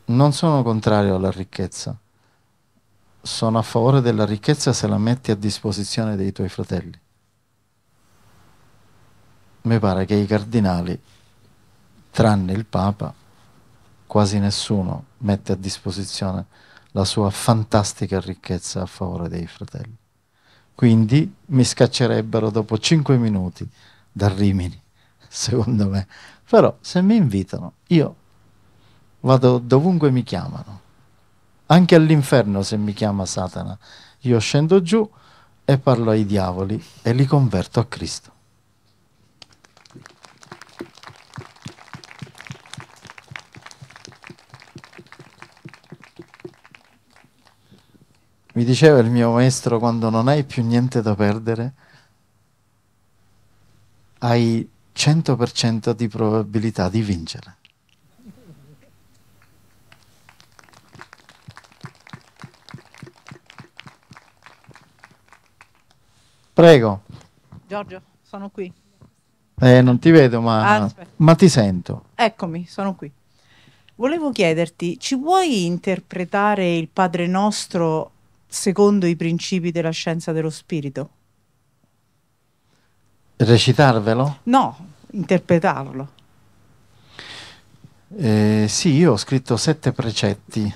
non sono contrario alla ricchezza, sono a favore della ricchezza se la metti a disposizione dei tuoi fratelli. Mi pare che i cardinali, tranne il Papa, quasi nessuno mette a disposizione la sua fantastica ricchezza a favore dei fratelli. Quindi mi scaccerebbero dopo cinque minuti da Rimini, secondo me. Però se mi invitano, io vado dovunque mi chiamano. Anche all'inferno se mi chiama Satana, io scendo giù e parlo ai diavoli e li converto a Cristo. Mi diceva il mio maestro, quando non hai più niente da perdere, hai 100% di probabilità di vincere. Prego. Giorgio, sono qui. Eh, non ti vedo, ma, ah, ma ti sento. Eccomi, sono qui. Volevo chiederti, ci vuoi interpretare il Padre nostro secondo i principi della scienza dello spirito? Recitarvelo? No, interpretarlo. Eh, sì, io ho scritto sette precetti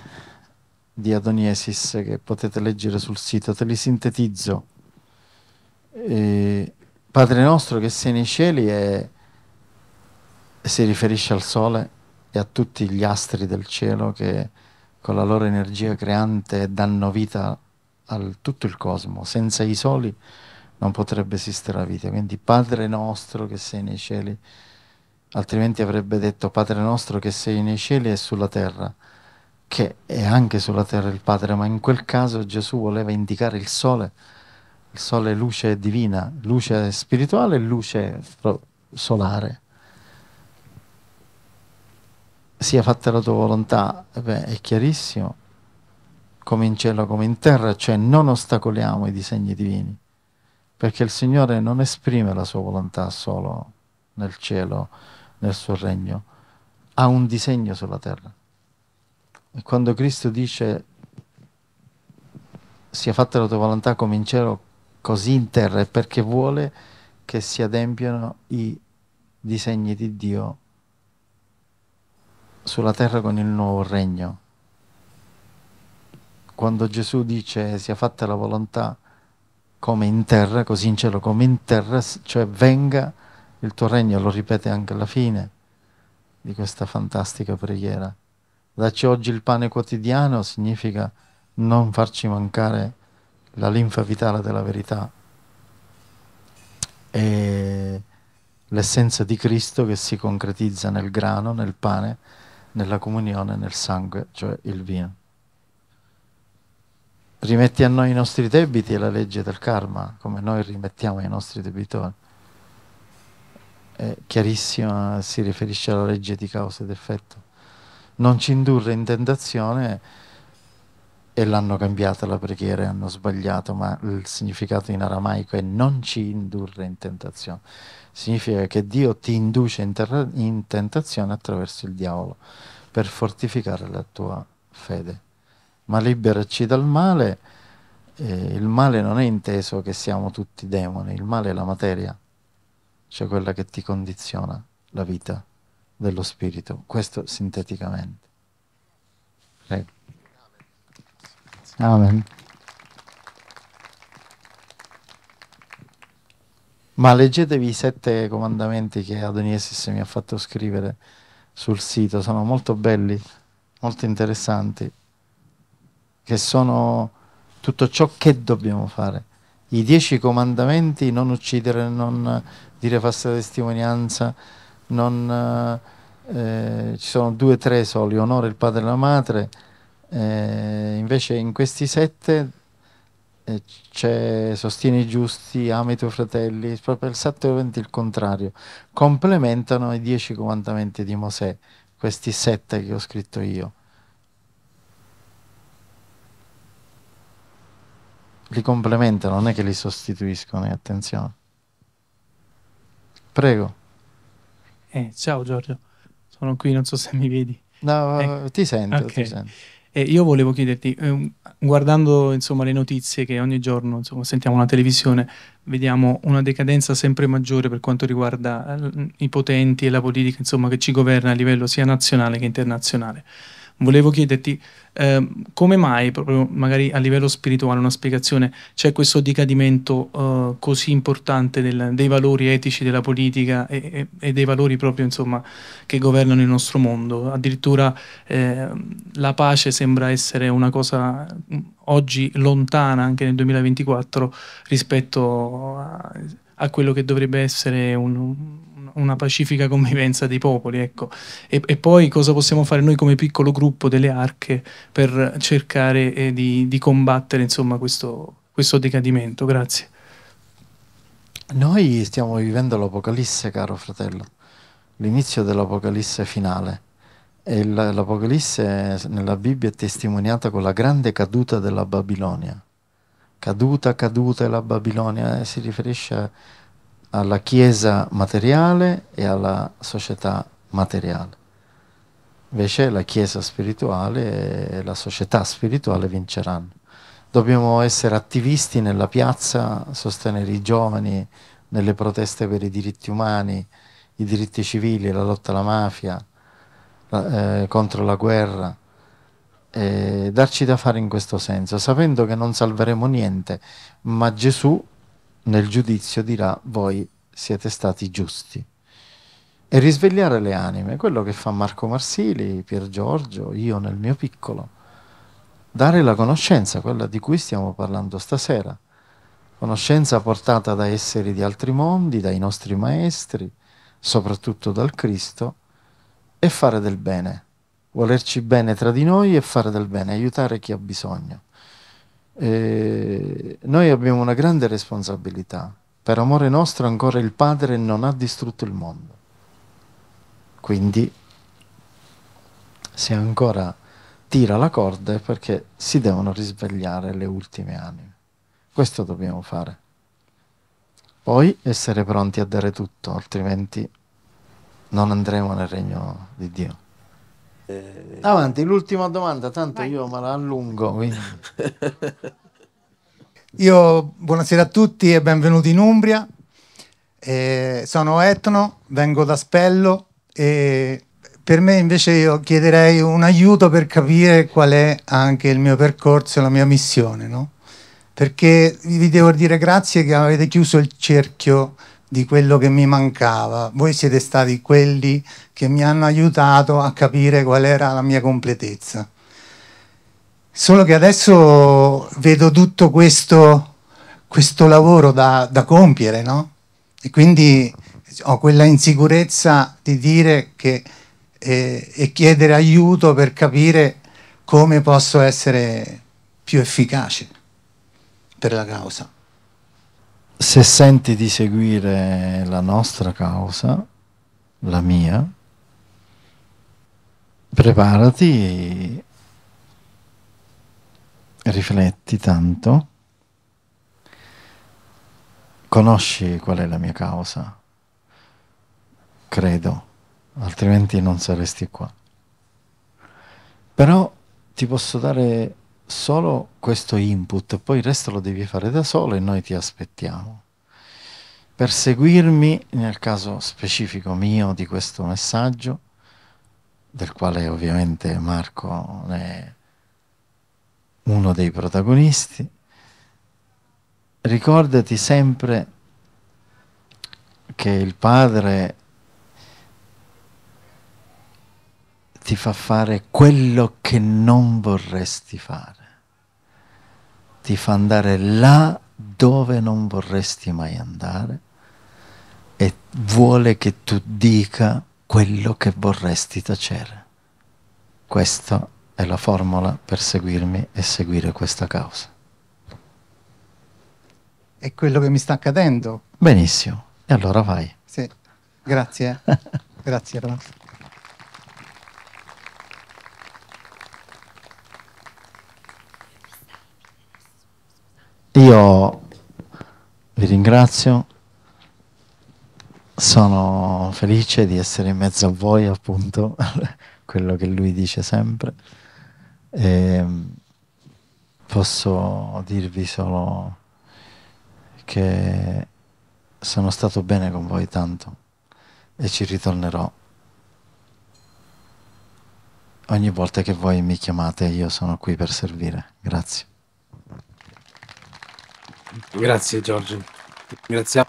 di Adoniesis che potete leggere sul sito, te li sintetizzo. Eh, Padre nostro che sei nei cieli è, si riferisce al sole e a tutti gli astri del cielo che con la loro energia creante danno vita a tutto il cosmo. Senza i soli non potrebbe esistere la vita. Quindi Padre nostro che sei nei cieli, altrimenti avrebbe detto Padre nostro che sei nei cieli e sulla terra, che è anche sulla terra il Padre, ma in quel caso Gesù voleva indicare il sole il sole è luce divina, luce spirituale e luce solare. Sia fatta la tua volontà, eh beh, è chiarissimo, come in cielo come in terra, cioè non ostacoliamo i disegni divini, perché il Signore non esprime la sua volontà solo nel cielo, nel suo regno, ha un disegno sulla terra. E quando Cristo dice sia fatta la tua volontà come in cielo così in terra è perché vuole che si adempiano i disegni di Dio sulla terra con il nuovo regno. Quando Gesù dice sia fatta la volontà come in terra, così in cielo come in terra, cioè venga il tuo regno, lo ripete anche alla fine di questa fantastica preghiera. Dacci oggi il pane quotidiano significa non farci mancare la linfa vitale della verità è l'essenza di Cristo che si concretizza nel grano, nel pane, nella comunione, nel sangue, cioè il vino. Rimetti a noi i nostri debiti e la legge del karma, come noi rimettiamo ai nostri debitori. È chiarissima, si riferisce alla legge di causa ed effetto. Non ci indurre in tentazione e l'hanno cambiata la preghiera e hanno sbagliato, ma il significato in aramaico è non ci indurre in tentazione. Significa che Dio ti induce in, terra- in tentazione attraverso il diavolo per fortificare la tua fede. Ma liberaci dal male, eh, il male non è inteso che siamo tutti demoni, il male è la materia, cioè quella che ti condiziona la vita dello spirito, questo sinteticamente. Prego. Amen. Ma leggetevi i sette comandamenti che Adoniesis mi ha fatto scrivere sul sito, sono molto belli, molto interessanti, che sono tutto ciò che dobbiamo fare. I dieci comandamenti, non uccidere, non eh, dire falsa testimonianza, non, eh, eh, ci sono due, tre soli, onore il padre e la madre, eh, invece in questi sette eh, c'è Sostieni giusti, ami i tuoi fratelli, proprio il 7 e 20 il contrario. Complementano i dieci comandamenti di Mosè, questi sette che ho scritto io. Li complementano, non è che li sostituiscono, eh, attenzione. Prego. Eh, ciao Giorgio, sono qui, non so se mi vedi. No, ecco. ti sento, okay. ti sento. E io volevo chiederti, eh, guardando insomma, le notizie che ogni giorno insomma, sentiamo alla televisione, vediamo una decadenza sempre maggiore per quanto riguarda eh, i potenti e la politica insomma, che ci governa a livello sia nazionale che internazionale volevo chiederti eh, come mai, proprio magari a livello spirituale, una spiegazione, c'è questo decadimento eh, così importante del, dei valori etici della politica e, e, e, dei valori proprio insomma, che governano il nostro mondo. Addirittura eh, la pace sembra essere una cosa mm, oggi lontana, anche nel 2024, rispetto a, a quello che dovrebbe essere un una pacifica convivenza dei popoli. Ecco. E, e, poi cosa possiamo fare noi come piccolo gruppo delle arche per cercare eh, di, di, combattere insomma, questo, questo decadimento? Grazie. Noi stiamo vivendo l'Apocalisse, caro fratello, l'inizio dell'Apocalisse finale. E l'Apocalisse nella Bibbia è testimoniata con la grande caduta della Babilonia. Caduta, caduta è la Babilonia, eh, si riferisce alla Chiesa materiale e alla società materiale. Invece la Chiesa spirituale e la società spirituale vinceranno. Dobbiamo essere attivisti nella piazza, sostenere i giovani nelle proteste per i diritti umani, i diritti civili, la lotta alla mafia, la, eh, contro la guerra, darci da fare in questo senso, sapendo che non salveremo niente, ma Gesù nel giudizio dirà voi siete stati giusti. E risvegliare le anime, quello che fa Marco Marsili, Pier Giorgio, io nel mio piccolo. Dare la conoscenza, quella di cui stiamo parlando stasera. Conoscenza portata da esseri di altri mondi, dai nostri maestri, soprattutto dal Cristo, e fare del bene. Volerci bene tra di noi e fare del bene, aiutare chi ha bisogno eh, noi abbiamo una grande responsabilità. Per amore nostro ancora il Padre non ha distrutto il mondo. Quindi se ancora tira la corda è perché si devono risvegliare le ultime anime. Questo dobbiamo fare. Poi essere pronti a dare tutto, altrimenti non andremo nel regno di Dio. Eh... Avanti, l'ultima domanda, tanto Vai. io me la allungo. io buonasera a tutti e benvenuti in Umbria. Eh, sono Etno, vengo da Spello e per me invece io chiederei un aiuto per capire qual è anche il mio percorso e la mia missione, no? Perché vi devo dire grazie che avete chiuso il cerchio di quello che mi mancava. Voi siete stati quelli che mi hanno aiutato a capire qual era la mia completezza. Solo che adesso vedo tutto questo, questo lavoro da, da compiere, no? E quindi ho quella insicurezza di dire che eh, e chiedere aiuto per capire come posso essere più efficace per la causa se senti di seguire la nostra causa, la mia, preparati, rifletti tanto, conosci qual è la mia causa, credo, altrimenti non saresti qua. Però ti posso dare solo questo input, poi il resto lo devi fare da solo e noi ti aspettiamo. Per seguirmi, nel caso specifico mio di questo messaggio, del quale ovviamente Marco è uno dei protagonisti, ricordati sempre che il Padre ti fa fare quello che non vorresti fare ti fa andare là dove non vorresti mai andare e vuole che tu dica quello che vorresti tacere. Questa è la formula per seguirmi e seguire questa causa. È quello che mi sta accadendo. Benissimo, e allora vai. Sì, grazie. Eh. grazie Renato. Io vi ringrazio, sono felice di essere in mezzo a voi, appunto, quello che lui dice sempre. E ehm, posso dirvi solo che sono stato bene con voi tanto e ci ritornerò. Ogni volta che voi mi chiamate io sono qui per servire. Grazie. Grazie Giorgio, ringraziamo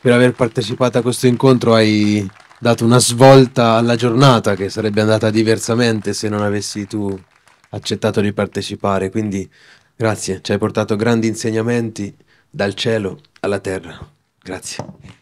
per aver partecipato a questo incontro, hai dato una svolta alla giornata che sarebbe andata diversamente se non avessi tu accettato di partecipare, quindi grazie, ci hai portato grandi insegnamenti dal cielo alla terra. Grazie.